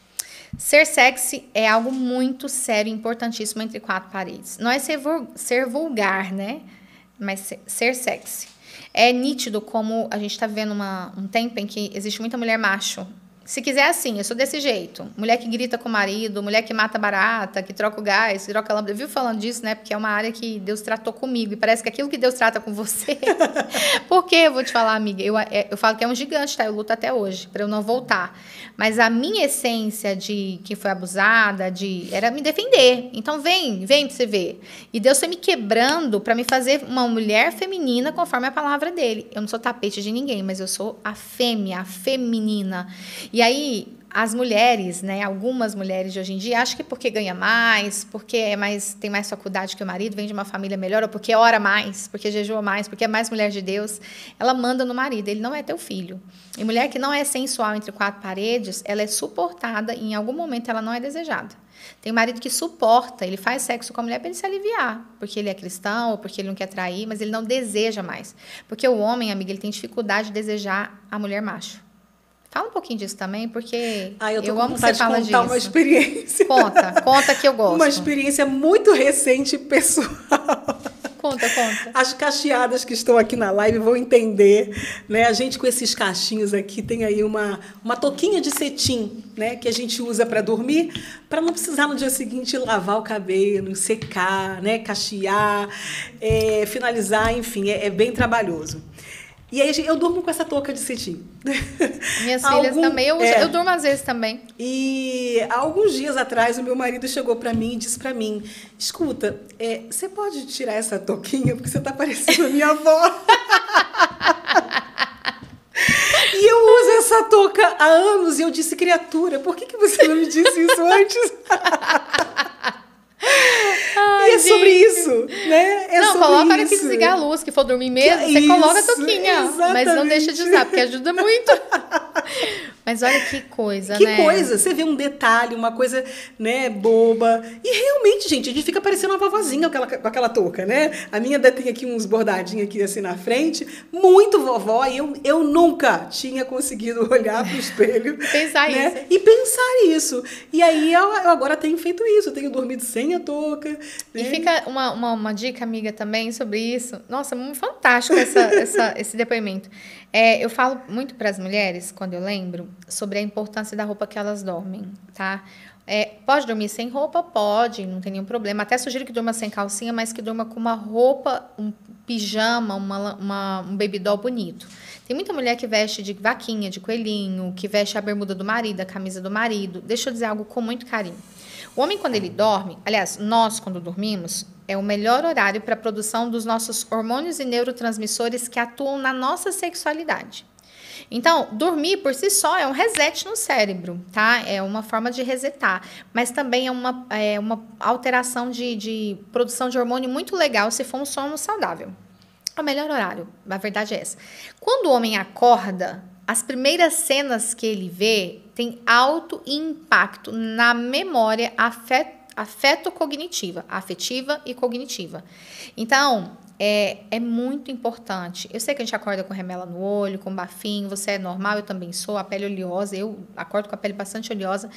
Ser sexy é algo muito sério e importantíssimo entre quatro paredes. Não é ser, ser vulgar, né? Mas ser, sexy. É nítido como a gente está vivendo uma, um tempo em que existe muita mulher macho se quiser assim, eu sou desse jeito. Mulher que grita com o marido, mulher que mata barata, que troca o gás, que troca a lâmpada. Viu falando disso, né? Porque é uma área que Deus tratou comigo. E parece que aquilo que Deus trata com você. Porque, eu vou te falar, amiga, eu, é, eu falo que é um gigante, tá? Eu luto até hoje, para eu não voltar. Mas a minha essência de que foi abusada, de era me defender. Então vem, vem pra você ver. E Deus foi me quebrando para me fazer uma mulher feminina conforme a palavra dele. Eu não sou tapete de ninguém, mas eu sou a fêmea, a feminina. E aí, as mulheres, né, algumas mulheres de hoje em dia, acho que porque ganha mais, porque é mais, tem mais faculdade que o marido, vem de uma família melhor, ou porque ora mais, porque jejua mais, porque é mais mulher de Deus, ela manda no marido, ele não é teu filho. E mulher que não é sensual entre quatro paredes, ela é suportada e em algum momento ela não é desejada. Tem marido que suporta, ele faz sexo com a mulher para ele se aliviar, porque ele é cristão ou porque ele não quer trair, mas ele não deseja mais. Porque o homem, amiga, ele tem dificuldade de desejar a mulher macho. Fala um pouquinho disso também, porque ah, eu, tô eu amo você de contar disso. uma experiência. Conta, conta que eu gosto. Uma experiência muito recente e pessoal. Conta, conta. As cacheadas que estão aqui na live vão entender, né? A gente com esses cachinhos aqui tem aí uma uma toquinha de cetim, né, que a gente usa para dormir, para não precisar no dia seguinte lavar o cabelo, secar, né, cachear, é, finalizar, enfim, é, é bem trabalhoso. E aí eu durmo com essa touca de cetim. Minhas Algum, filhas também. Eu, é, eu durmo às vezes também. E alguns dias atrás o meu marido chegou para mim e disse para mim: escuta, é, você pode tirar essa touquinha porque você tá parecendo a minha avó. e eu uso essa touca há anos e eu disse criatura, por que, que você não me disse isso antes? Ai, e é gente. sobre isso, né? É não, coloca para que desligar a luz, que for dormir mesmo, que você isso, é coloca a toquinha. Exatamente. Mas não deixa de usar, porque ajuda muito. Mas olha que coisa, que né? Que coisa! Você vê um detalhe, uma coisa, né, boba. E realmente, gente, a gente fica parecendo uma vovozinha com aquela, com aquela touca, né? A minha tem aqui uns bordadinhos aqui assim na frente. Muito vovó, e eu, eu nunca tinha conseguido olhar pro espelho. pensar né? isso. E pensar isso. E aí eu, eu, agora tenho feito isso, tenho dormido sem a touca. Né? E fica uma, uma, uma dica, amiga, também sobre isso. Nossa, fantástico essa, essa, esse depoimento. É, eu falo muito para as mulheres, quando eu lembro, sobre a importância da roupa que elas dormem, tá? É, pode dormir sem roupa? Pode, não tem nenhum problema. Até sugiro que durma sem calcinha, mas que durma com uma roupa, um pijama, uma, uma, um baby doll bonito. Tem muita mulher que veste de vaquinha, de coelhinho, que veste a bermuda do marido, a camisa do marido. Deixa eu dizer algo com muito carinho. O homem, quando ele dorme, aliás, nós, quando dormimos, é o melhor horário para a produção dos nossos hormônios e neurotransmissores que atuam na nossa sexualidade. Então, dormir por si só é um reset no cérebro, tá? É uma forma de resetar, mas também é uma, é uma alteração de, de produção de hormônio muito legal se for um sono saudável. É o melhor horário, a verdade é essa. Quando o homem acorda, as primeiras cenas que ele vê têm alto impacto na memória afetiva afeto-cognitiva, afetiva e cognitiva. Então, é, é muito importante. Eu sei que a gente acorda com remela no olho, com bafinho, você é normal, eu também sou, a pele oleosa, eu acordo com a pele bastante oleosa.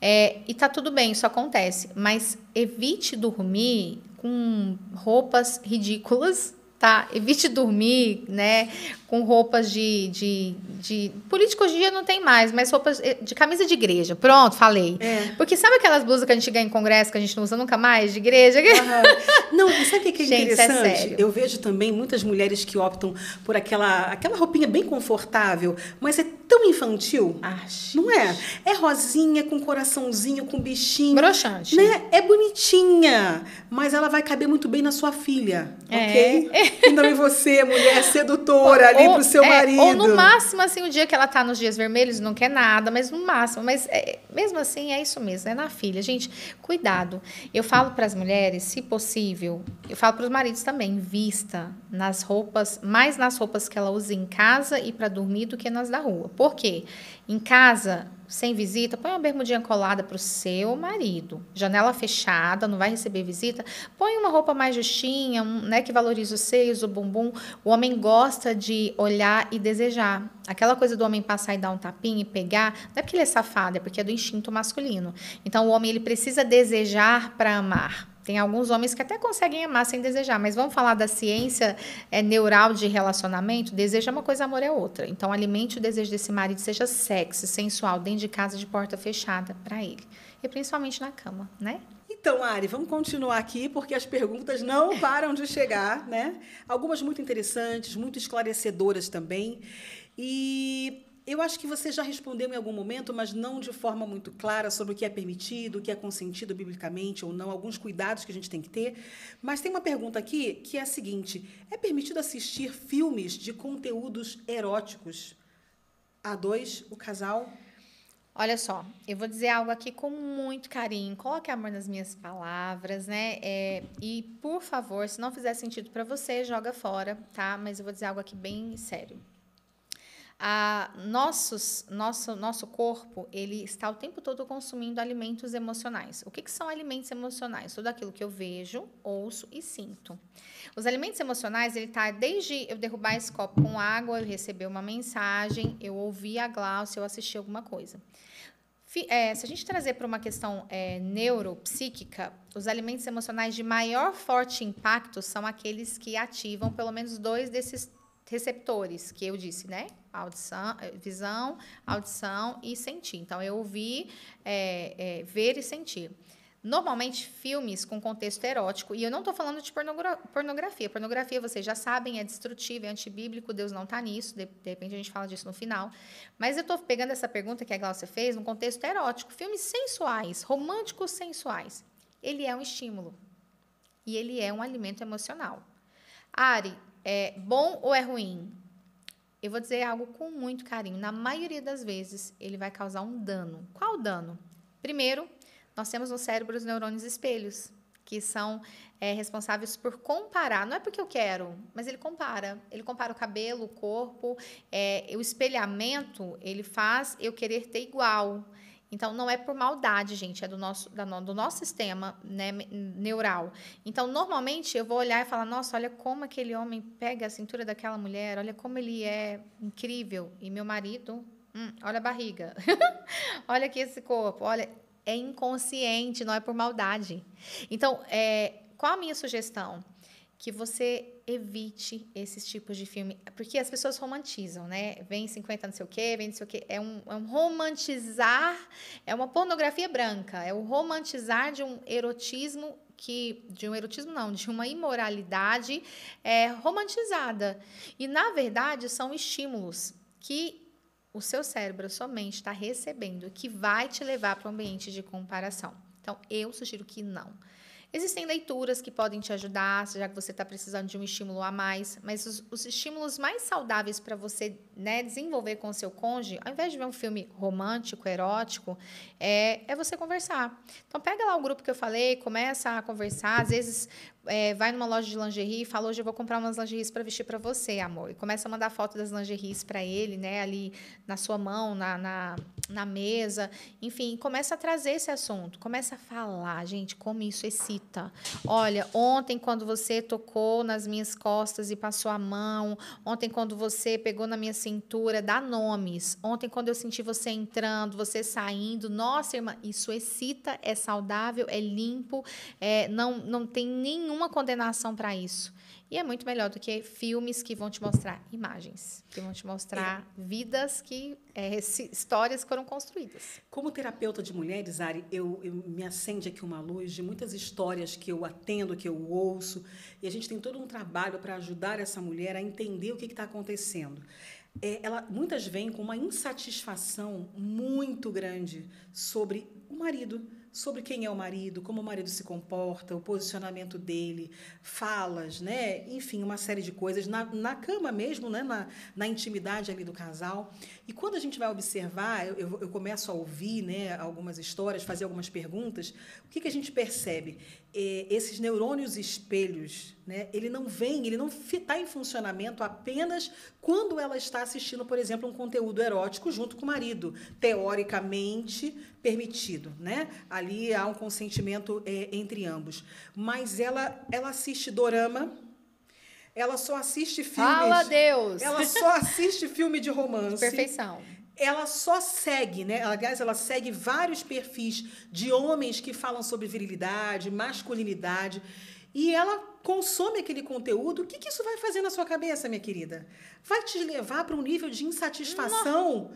É, e tá tudo bem, isso acontece. Mas evite dormir com roupas ridículas tá? Evite dormir, né? Com roupas de, de, de. Político hoje em dia não tem mais, mas roupas eh, de camisa de igreja. Pronto, falei. É. Porque sabe aquelas blusas que a gente ganha em congresso que a gente não usa nunca mais, de igreja? Uhum. Não, sabe o que é gente, é interessante? É sério. Eu vejo também muitas mulheres que optam por aquela, aquela roupinha bem confortável, mas é tão infantil. Arte. Não é? É rosinha, com coraçãozinho, com bichinho. Broxante. Né? É bonitinha, mas ela vai caber muito bem na sua filha, é. ok? É. não em você, mulher sedutora ou, ali pro seu é, marido. Ou no máximo, assim, o dia que ela tá nos dias vermelhos, não quer nada, mas no máximo. Mas é, mesmo assim, é isso mesmo, é na filha. Gente, cuidado. Eu falo para as mulheres, se possível, eu falo para os maridos também, vista nas roupas, mais nas roupas que ela usa em casa e para dormir do que nas da rua. Por quê? Em casa, sem visita, põe uma bermudinha colada para o seu marido. Janela fechada, não vai receber visita. Põe uma roupa mais justinha, um, né, que valorize os seios, o bumbum. O homem gosta de olhar e desejar. Aquela coisa do homem passar e dar um tapinha e pegar, não é porque ele é safado, é porque é do instinto masculino. Então o homem ele precisa desejar para amar. Tem alguns homens que até conseguem amar sem desejar, mas vamos falar da ciência é, neural de relacionamento? Desejo é uma coisa, amor é outra. Então, alimente o desejo desse marido, seja sexy, sensual, dentro de casa, de porta fechada para ele. E principalmente na cama, né? Então, Ari, vamos continuar aqui, porque as perguntas não param de chegar, né? Algumas muito interessantes, muito esclarecedoras também. E eu acho que você já respondeu em algum momento, mas não de forma muito clara sobre o que é permitido, o que é consentido biblicamente ou não, alguns cuidados que a gente tem que ter. Mas tem uma pergunta aqui que é a seguinte: é permitido assistir filmes de conteúdos eróticos? A dois, o casal? Olha só, eu vou dizer algo aqui com muito carinho. Coloque amor nas minhas palavras, né? É, e por favor, se não fizer sentido para você, joga fora, tá? Mas eu vou dizer algo aqui bem sério a nossos, nosso, nosso corpo ele está o tempo todo consumindo alimentos emocionais. O que, que, são alimentos emocionais? Tudo aquilo que eu vejo, ouço e sinto. Os alimentos emocionais, ele está desde eu derrubar esse copo com água, eu receber uma mensagem, eu ouvir a Glaucia, eu assistir alguma coisa. É, se a gente trazer para uma questão é, neuropsíquica, os alimentos emocionais de maior forte impacto são aqueles que ativam pelo menos dois desses receptores, que eu disse, né? Audição, eh, visão, audição e sentir. Então, eu ouvi, é, é, ver e sentir. Normalmente, filmes com contexto erótico, e eu não estou falando de pornografia. Pornografia, vocês já sabem, é destrutiva, é antibíblico, Deus não está nisso, de, de, repente a gente fala disso no final. Mas eu estou pegando essa pergunta que a Glaucia fez no contexto erótico. Filmes sensuais, românticos sensuais. Ele é um estímulo. E ele é um alimento emocional. Ari, é bom ou é ruim? Eu vou dizer algo com muito carinho. Na maioria das vezes, ele vai causar um dano. Qual dano? Primeiro, nós temos no cérebro os neurônios espelhos, que são é, responsáveis por comparar. Não é porque eu quero, mas ele compara. Ele compara o cabelo, o corpo. É, o espelhamento, ele faz eu querer ter igual. Então, não é por maldade, gente, é do nosso, da, do nosso sistema né, neural. Então, normalmente eu vou olhar e falar: nossa, olha como aquele homem pega a cintura daquela mulher, olha como ele é incrível. E meu marido, hum, olha a barriga, olha aqui esse corpo, olha. É inconsciente, não é por maldade. Então, é, qual a minha sugestão? que você evite esses tipos de filme. Porque as pessoas romantizam, né? Vem 50 não sei o quê, vem não sei o quê. É um, é um romantizar, é uma pornografia branca. É o romantizar de um erotismo que de um erotismo não, de uma imoralidade é, romantizada. E na verdade são estímulos que o seu cérebro, a sua mente está recebendo, que vai te levar para um ambiente de comparação. Então eu sugiro que não. Existem leituras que podem te ajudar, já que você está precisando de um estímulo a mais, mas os, os estímulos mais saudáveis para você né, desenvolver com o seu cônjuge, ao invés de ver um filme romântico, erótico, é, é você conversar. Então, pega lá o grupo que eu falei, começa a conversar, às vezes é, vai numa loja de lingerie e fala: Hoje eu vou comprar umas lingeries para vestir para você, amor. E começa a mandar foto das lingeries para ele, né? Ali na sua mão, na, na, na mesa. Enfim, começa a trazer esse assunto, começa a falar, gente, como isso excita é olha, ontem quando você tocou nas minhas costas e passou a mão, ontem quando você pegou na minha cintura, dá nomes. Ontem quando eu senti você entrando, você saindo, nossa irmã, isso excita, é saudável, é limpo, é, não, não tem nenhuma condenação para isso. E é muito melhor do que filmes que vão te mostrar imagens, que vão te mostrar é. vidas que é, histórias que foram construídas. Como terapeuta de mulheres, Ari, eu, eu, me acende aqui uma luz de muitas histórias que eu atendo, que eu ouço, e a gente tem todo um trabalho para ajudar essa mulher a entender o que está acontecendo. É, ela, muitas vêm com uma insatisfação muito grande sobre o marido, sobre quem é o marido, como o marido se comporta, o posicionamento dele, falas, né? Enfim, uma série de coisas na, na cama mesmo, né? Na, na intimidade ali do casal. E quando a gente vai observar, eu, eu começo a ouvir, né? Algumas histórias, fazer algumas perguntas. O que, que a gente percebe? É, esses neurônios espelhos né? Ele não vem, ele não está em funcionamento apenas quando ela está assistindo, por exemplo, um conteúdo erótico junto com o marido, teoricamente permitido. Né? Ali há um consentimento é, entre ambos. Mas ela, ela assiste dorama, ela só assiste filmes. Fala Deus! Ela só assiste filme de romance. Perfeição ela só segue, né? Aliás, ela segue vários perfis de homens que falam sobre virilidade, masculinidade e ela consome aquele conteúdo, o que, que isso vai fazer na sua cabeça, minha querida? Vai te levar para um nível de insatisfação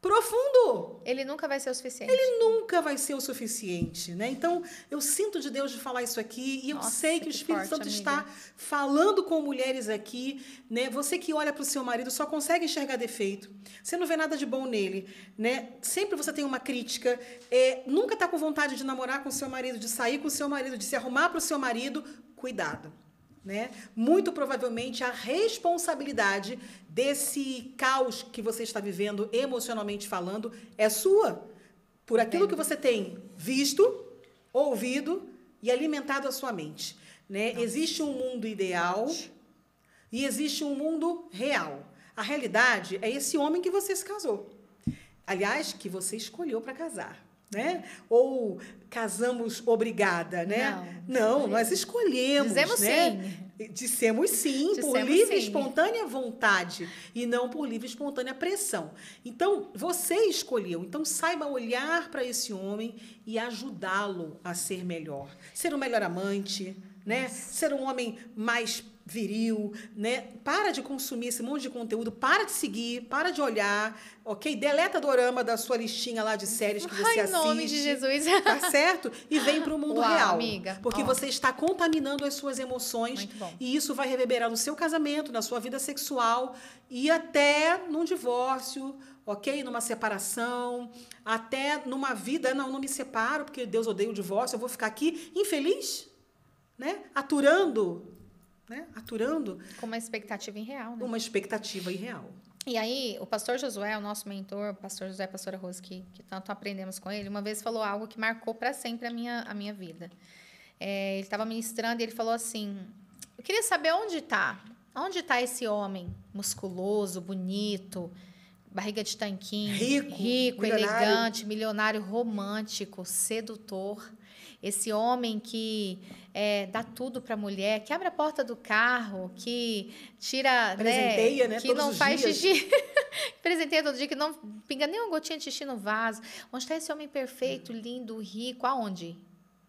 profundo. Ele nunca vai ser o suficiente. Ele nunca vai ser o suficiente, né? Então, eu sinto de Deus de falar isso aqui e Nossa, eu sei que, que o Espírito forte, Santo amiga. está falando com mulheres aqui, né? Você que olha para o seu marido só consegue enxergar defeito. Você não vê nada de bom nele, né? Sempre você tem uma crítica, é, nunca está com vontade de namorar com o seu marido, de sair com o seu marido, de se arrumar para o seu marido. Cuidado né? Muito provavelmente a responsabilidade desse caos que você está vivendo emocionalmente falando é sua. Por aquilo que você tem visto, ouvido e alimentado a sua mente, né? Não. Existe um mundo ideal e existe um mundo real. A realidade é esse homem que você se casou. Aliás, que você escolheu para casar né? Ou casamos obrigada, né? Não, não nós escolhemos, Dizemos né? sim. Dissemos sim Dissemos por livre e espontânea vontade e não por livre e espontânea pressão. Então, você escolheu, então saiba olhar para esse homem e ajudá-lo a ser melhor, ser um melhor amante, né? Ser um homem mais viril, né? Para de consumir esse monte de conteúdo, para de seguir, para de olhar, ok? Deleta a dorama da sua listinha lá de séries que você Ai, assiste. nome de Jesus. Tá certo? E vem para o mundo Uau, real. amiga. Porque Ó. você está contaminando as suas emoções. E isso vai reverberar no seu casamento, na sua vida sexual e até num divórcio, ok? Numa separação, até numa vida, não, não me separo porque Deus odeia o divórcio, eu vou ficar aqui infeliz, né? Aturando né, aturando. Com uma expectativa irreal, né? Uma expectativa irreal. E aí, o pastor Josué, o nosso mentor, o pastor Josué, a pastora Rose, que, que tanto aprendemos com ele, uma vez falou algo que marcou para sempre a minha, a minha vida. É, ele estava ministrando e ele falou assim: Eu queria saber onde está. Onde está esse homem musculoso, bonito, barriga de tanquinho, rico, rico milionário. elegante, milionário, romântico, sedutor? esse homem que é, dá tudo para a mulher, que abre a porta do carro, que tira. Né, presenteia, né? né? Que Todos não faz dias. xixi. Presenteia todo dia, que não pinga nem uma gotinha de xixi no vaso. Onde está esse homem perfeito, lindo, rico? Aonde?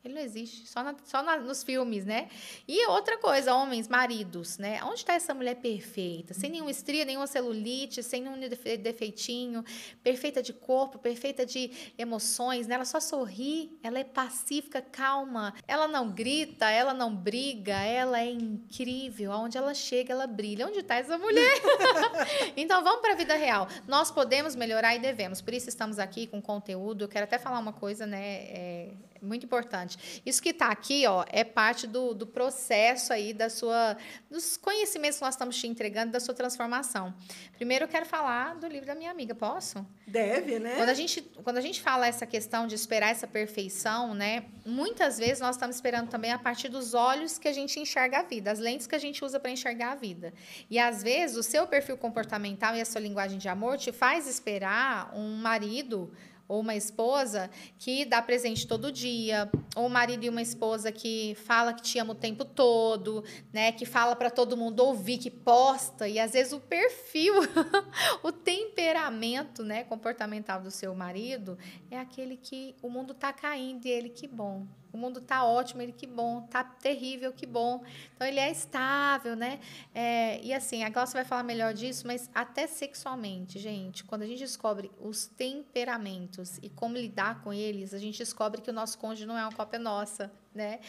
Ele não existe, só, na, só na, nos filmes, né? E outra coisa, homens, maridos, né? Onde está essa mulher perfeita? Sem nenhuma estria, nenhuma celulite, sem nenhum defeitinho, perfeita de corpo, perfeita de emoções, né? Ela só sorri, ela é pacífica, calma, ela não grita, ela não briga, ela é incrível. Aonde ela chega, ela brilha. Onde está essa mulher? então vamos para a vida real. Nós podemos melhorar e devemos, por isso estamos aqui com conteúdo. Eu quero até falar uma coisa, né? É muito importante. Isso que está aqui, ó, é parte do, do processo aí da sua, dos conhecimentos que nós estamos te entregando da sua transformação. Primeiro, eu quero falar do livro da minha amiga, posso? Deve, né? Quando a gente, quando a gente fala essa questão de esperar essa perfeição, né? Muitas vezes nós estamos esperando também a partir dos olhos que a gente enxerga a vida, as lentes que a gente usa para enxergar a vida. E às vezes o seu perfil comportamental e a sua linguagem de amor te faz esperar um marido ou uma esposa que dá presente todo dia, ou um marido e uma esposa que fala que te ama o tempo todo, né, que fala para todo mundo ouvir, que posta, e às vezes o perfil, o temperamento, né, comportamental do seu marido é aquele que o mundo está caindo e é ele que bom, o mundo está ótimo, ele que bom, está terrível, que bom. Então ele é estável, né? É, e assim, a Glaucia vai falar melhor disso, mas até sexualmente, gente, quando a gente descobre os temperamentos e como lidar com eles, a gente descobre que o nosso cônjuge não é uma cópia nossa né?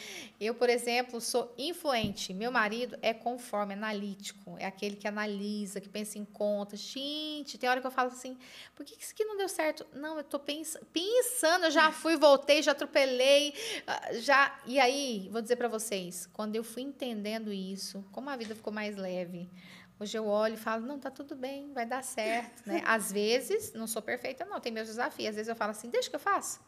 Eu, por exemplo, sou influente. Meu marido é conforme, analítico. É aquele que analisa, que pensa em contas. Gente, tem hora que eu falo assim, por que isso aqui não deu certo? Não, eu tô pens pensando, eu já uhum. fui, voltei, já atropelei, ah, já... E aí, vou dizer para vocês, quando eu fui entendendo isso, como a vida ficou mais leve... Hoje eu olho e falo, não, tá tudo bem, vai dar certo, né? Às vezes, não sou perfeita, não, tem meus desafios. Às vezes eu falo assim, deixa que eu faço.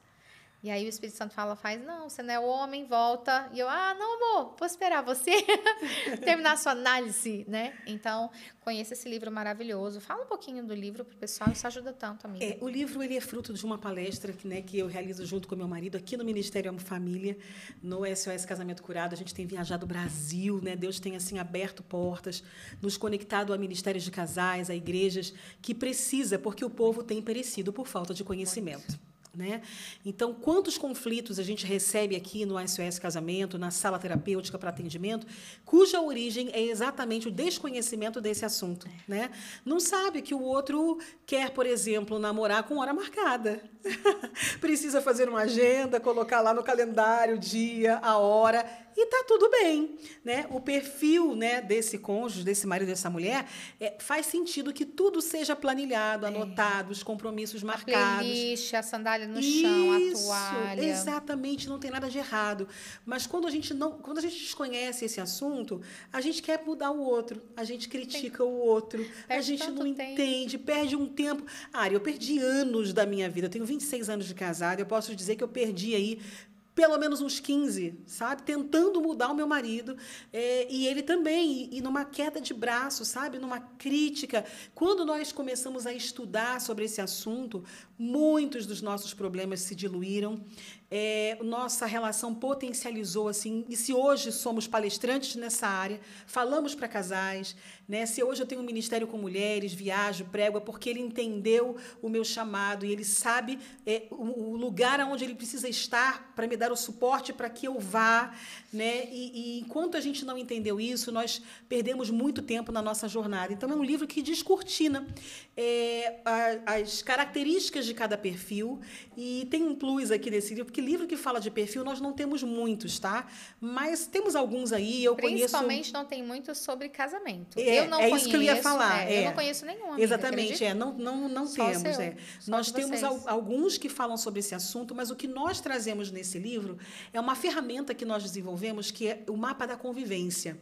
E aí o Espírito Santo fala, faz, não, você não é o homem, volta. E eu, ah, não, amor, vou esperar você terminar a sua análise, né? Então, conheça esse livro maravilhoso. Fala um pouquinho do livro para o pessoal, isso ajuda tanto, amiga. É, o livro ele é fruto de uma palestra que, né, que eu realizo junto com meu marido aqui no Ministério Amo Família, no SOS Casamento Curado. A gente tem viajado o Brasil, né? Deus tem assim aberto portas, nos conectado a ministérios de casais, a igrejas que precisa, porque o povo tem perecido por falta de conhecimento. Né? Então, quantos conflitos a gente recebe aqui no SOS Casamento, na sala terapêutica para atendimento, cuja origem é exatamente o desconhecimento desse assunto. Né? Não sabe que o outro quer, por exemplo, namorar com hora marcada. Precisa fazer uma agenda, colocar lá no calendário o dia, a hora e tá tudo bem, né? O perfil, né, desse cônjuge, desse marido, dessa mulher, é, faz sentido que tudo seja planilhado, é. anotado, os compromissos a marcados. Playlist, a sandália no Isso, chão, a toalha. Exatamente, não tem nada de errado. Mas quando a gente não, quando a gente desconhece esse assunto, a gente quer mudar o outro, a gente critica tem. o outro, perde a gente não tempo. entende, perde um tempo. Ah, eu perdi anos da minha vida, tenho 20 26 anos de casada, eu posso dizer que eu perdi aí pelo menos uns 15, sabe? Tentando mudar o meu marido. É, e ele também, e, e, numa queda de braço, sabe? Numa crítica. Quando nós começamos a estudar sobre esse assunto, muitos dos nossos problemas se diluíram é, nossa relação potencializou assim. E se hoje somos palestrantes nessa área, falamos para casais, né? Se hoje eu tenho um ministério com mulheres, viajo, prego, é porque ele entendeu o meu chamado e ele sabe é, o, o, lugar aonde ele precisa estar para me dar o suporte para que eu vá, né? E, e enquanto a gente não entendeu isso, nós perdemos muito tempo na nossa jornada. Então é um livro que descortina é, a, as características de cada perfil e tem um plus aqui nesse livro porque livro que fala de perfil nós não temos muitos, tá? Mas temos alguns aí, eu Principalmente conheço... Principalmente não tem muito sobre casamento. É, eu não é conheço, isso que eu ia falar. É, é. Eu não é. conheço nenhum, amiga, Exatamente, é. Não, não, não Só temos, é. Nós temos vocês. alguns que falam sobre esse assunto, mas o que nós trazemos nesse livro é uma ferramenta que nós desenvolvemos, que é o mapa da convivência.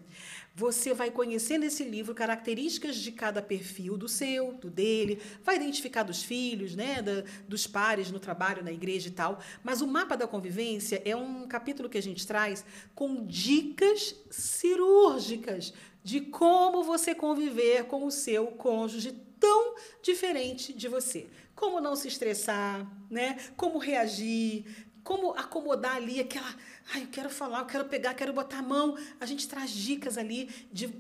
Você vai conhecer nesse livro características de cada perfil, do seu, do dele, vai identificar dos filhos, né, da, dos pares no trabalho, na igreja e tal. Mas o mapa da convivência é um capítulo que a gente traz com dicas cirúrgicas de como você conviver com o seu cônjuge tão diferente de você. Como não se estressar, né? Como reagir, como acomodar ali aquela Ai, eu quero falar, eu quero pegar, quero botar a mão. A gente traz dicas ali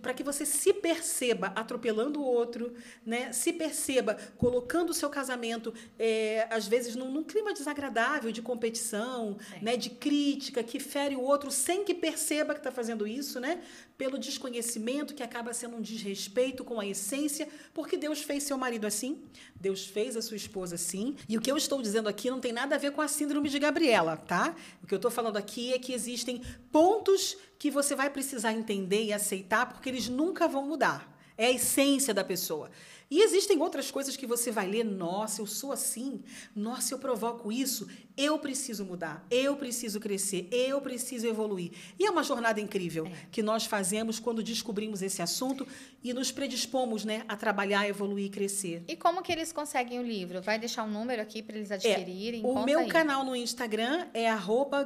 para que você se perceba atropelando o outro, né? Se perceba colocando o seu casamento, é, às vezes, num, num, clima desagradável de competição, é. né? De crítica, que fere o outro sem que perceba que está fazendo isso, né? Pelo desconhecimento, que acaba sendo um desrespeito com a essência, porque Deus fez seu marido assim, Deus fez a sua esposa assim. E o que eu estou dizendo aqui não tem nada a ver com a síndrome de Gabriela, tá? O que eu estou falando aqui diria que existem pontos que você vai precisar entender e aceitar, porque eles nunca vão mudar. É a essência da pessoa. E existem outras coisas que você vai ler, nossa, eu sou assim, nossa, eu provoco isso, eu preciso mudar, eu preciso crescer, eu preciso evoluir. E é uma jornada incrível é. que nós fazemos quando descobrimos esse assunto e nos predispomos, né, a trabalhar, evoluir e crescer. E como que eles conseguem o livro? Vai deixar um número aqui para eles é, adquirirem? É. o meu aí. canal no Instagram é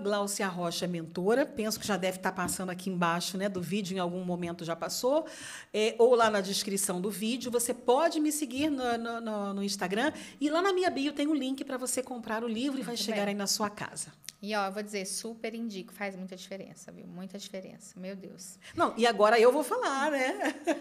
Glaucia Rocha Mentora, penso que já deve estar tá passando aqui embaixo, né, do vídeo, em algum momento já passou, é, ou lá na descrição do vídeo, você pode pode me seguir no, no, no, no Instagram. E lá na minha bio tem um link para você comprar o livro e vai Muito chegar bem. aí na sua casa. E ó, eu vou dizer, super indico, faz muita diferença, viu? Muita diferença, meu Deus. Não, e agora eu vou falar, né?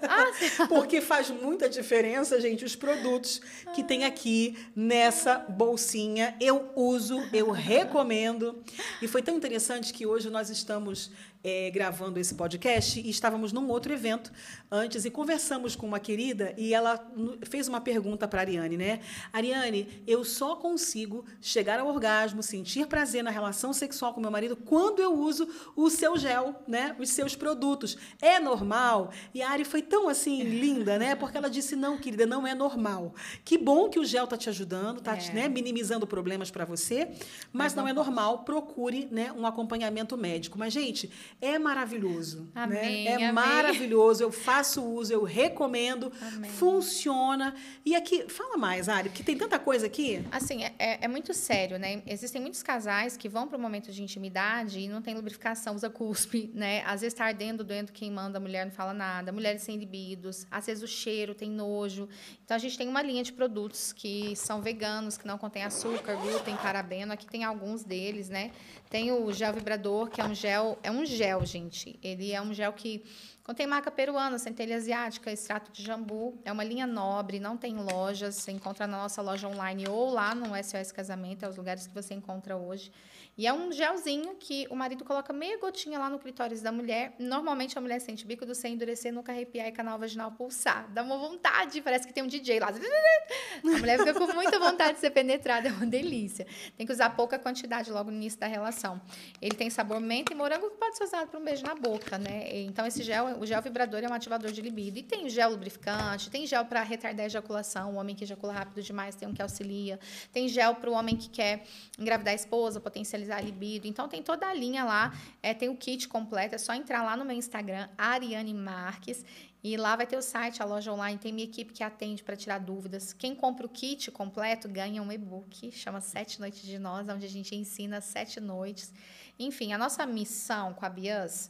Ah, Porque faz muita diferença, gente, os produtos que tem ah. aqui nessa bolsinha. Eu uso, eu recomendo. E foi tão interessante que hoje nós estamos é, gravando esse podcast e estávamos num outro evento antes e conversamos com uma querida e ela fez uma pergunta para a Ariane, né? Ariane, eu só consigo chegar ao orgasmo, sentir prazer na relação sexual com meu marido quando eu uso o seu gel, né? Os seus produtos. É normal? E a Ari foi tão assim linda, né? Porque ela disse: "Não, querida, não é normal". Que bom que o gel tá te ajudando, tá, é. né, minimizando problemas para você, mas, mas tá não, não é normal. Procure, né, um acompanhamento médico. Mas gente, é maravilhoso. Né? Amém, né? É amém. maravilhoso. Eu faço uso, eu recomendo. Amém. Funciona. E aqui, fala mais, Ari, porque tem tanta coisa aqui. Assim, é, é, é muito sério, né? Existem muitos casais que vão para o momento de intimidade e não tem lubrificação, usa cuspe, né? Às vezes está ardendo, doendo, queimando, a mulher não fala nada. Mulheres sem libidos. Às vezes o cheiro tem nojo. Então, a gente tem uma linha de produtos que são veganos, que não contém açúcar, glúten, parabeno. Aqui tem alguns deles, né? Tem o gel vibrador, que é um gel, é um gel, gente. Ele é um gel que contém marca peruana, centelha asiática, extrato de jambu. É uma linha nobre, não tem lojas. Você encontra na nossa loja online ou lá no SOS Casamento, é os lugares que você encontra hoje. E é um gelzinho que o marido coloca meia gotinha lá no clitóris da mulher. Normalmente a mulher sente bico do sem endurecer, nunca arrepiar e canal vaginal pulsar. Dá uma vontade, parece que tem um DJ lá. A mulher fica com muita vontade de ser penetrada, é uma delícia. Tem que usar pouca quantidade logo no início da relação. Ele tem sabor menta e morango que pode ser usado para um beijo na boca, né? Então esse gel, o gel vibrador é um ativador de libido. E tem gel lubrificante, tem gel para retardar a ejaculação, o homem que ejacula rápido demais tem um que auxilia. Tem gel para o homem que quer engravidar a esposa, potencializar analisar a libido. Então tem toda a linha lá, é, tem o kit completo, é só entrar lá no meu Instagram, Ariane Marques, e lá vai ter o site, a loja online, tem minha equipe que atende para tirar dúvidas. Quem compra o kit completo ganha um e-book, chama Sete Noites de Nós, onde a gente ensina sete noites. Enfim, a nossa missão com a Bias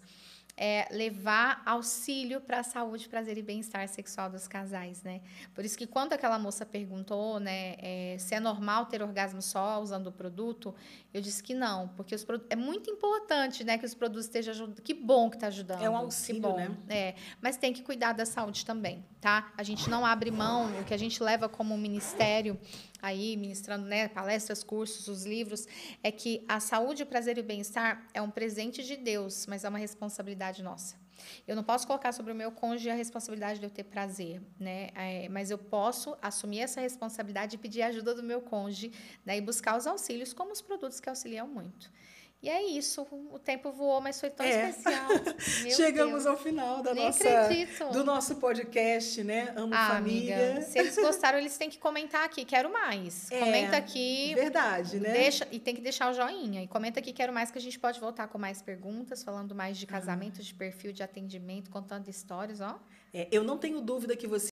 é levar auxílio para a saúde, prazer e bem-estar sexual dos casais, né? Por isso que quando aquela moça perguntou, né, é, se é normal ter orgasmo só usando o produto, eu disse que não, porque os produtos, é muito importante, né, que os produtos estejam ajudando. Que bom que está ajudando. É um auxílio, bom, né? É, mas tem que cuidar da saúde também, tá? A gente não abre mão, o que a gente leva como ministério aí ministrando, né, palestras, cursos, os livros, é que a saúde, o prazer e o bem-estar é um presente de Deus, mas é uma responsabilidade nossa. Eu não posso colocar sobre o meu cônjuge a responsabilidade de eu ter prazer, né? É, mas eu posso assumir essa responsabilidade e pedir a ajuda do meu cônjuge né? e buscar os auxílios, como os produtos que auxiliam muito. E é isso, o tempo voou, mas foi tão é. especial. Chegamos Deus. ao final da Nem nossa, acredito. do nosso podcast, né? Amo ah, família. Amiga, se eles gostaram, eles têm que comentar aqui, quero mais. É, comenta aqui. Verdade, né? Deixa, e tem que deixar o joinha. E comenta aqui, quero mais, que a gente pode voltar com mais perguntas, falando mais de ah. casamento, ah. de perfil, de atendimento, contando histórias, ó. É, eu não tenho dúvida que você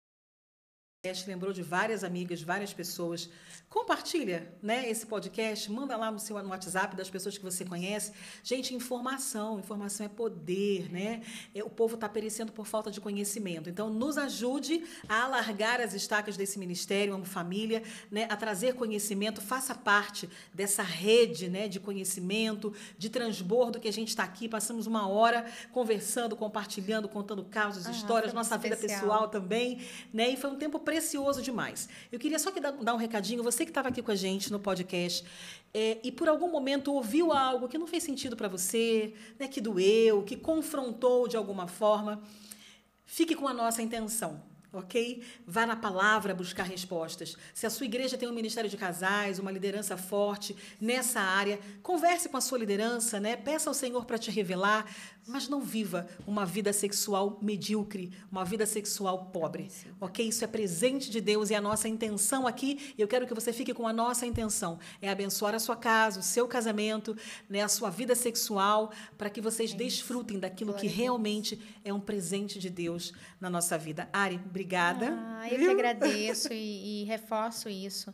podcast, lembrou de várias amigas, várias pessoas. Compartilha né, esse podcast, manda lá no seu no WhatsApp das pessoas que você conhece. Gente, informação, informação é poder, né? É, o povo está perecendo por falta de conhecimento. Então, nos ajude a alargar as estacas desse ministério, Amo Família, né, a trazer conhecimento, faça parte dessa rede né, de conhecimento, de transbordo que a gente está aqui. Passamos uma hora conversando, compartilhando, contando casos, ah, histórias, nossa vida pessoal também. Né? E foi um tempo precioso demais. Eu queria só que dar, dar um recadinho, você que estava aqui com a gente no podcast é, e por algum momento ouviu algo que não fez sentido para você, né, que doeu, que confrontou de alguma forma, fique com a nossa intenção ok? Vá na palavra buscar respostas. Se a sua igreja tem um ministério de casais, uma liderança forte nessa área, converse com a sua liderança, né? Peça ao Senhor para te revelar mas não viva uma vida sexual medíocre, uma vida sexual pobre, tá ok? Isso é presente de Deus e é a nossa intenção aqui, eu quero que você fique com a nossa intenção, é abençoar a sua casa, o seu casamento, né, a sua vida sexual, para que vocês é desfrutem daquilo Glória que realmente é um presente de Deus na nossa vida. Ari, obrigada. Ah, eu que agradeço e, e reforço isso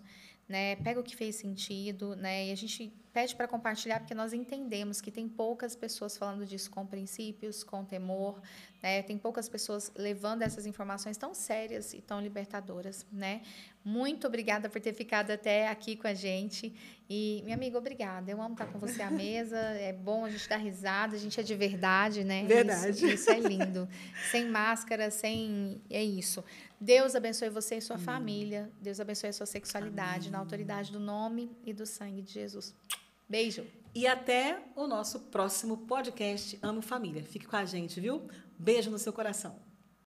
né? Pega o que fez sentido, né? E a gente pede para compartilhar porque nós entendemos que tem poucas pessoas falando disso com princípios, com temor, né? Tem poucas pessoas levando essas informações tão sérias e tão libertadoras, né? Muito obrigada por ter ficado até aqui com a gente. E, minha amiga, obrigada. Eu amo estar com você à mesa. É bom a gente dar risada, a gente é de verdade, né? Verdade. Isso, isso é lindo. sem máscara, sem. É isso. Deus abençoe você e sua família. Deus abençoe a sua sexualidade, Amém. na autoridade do nome e do sangue de Jesus. Beijo. E até o nosso próximo podcast Amo Família. Fique com a gente, viu? Beijo no seu coração.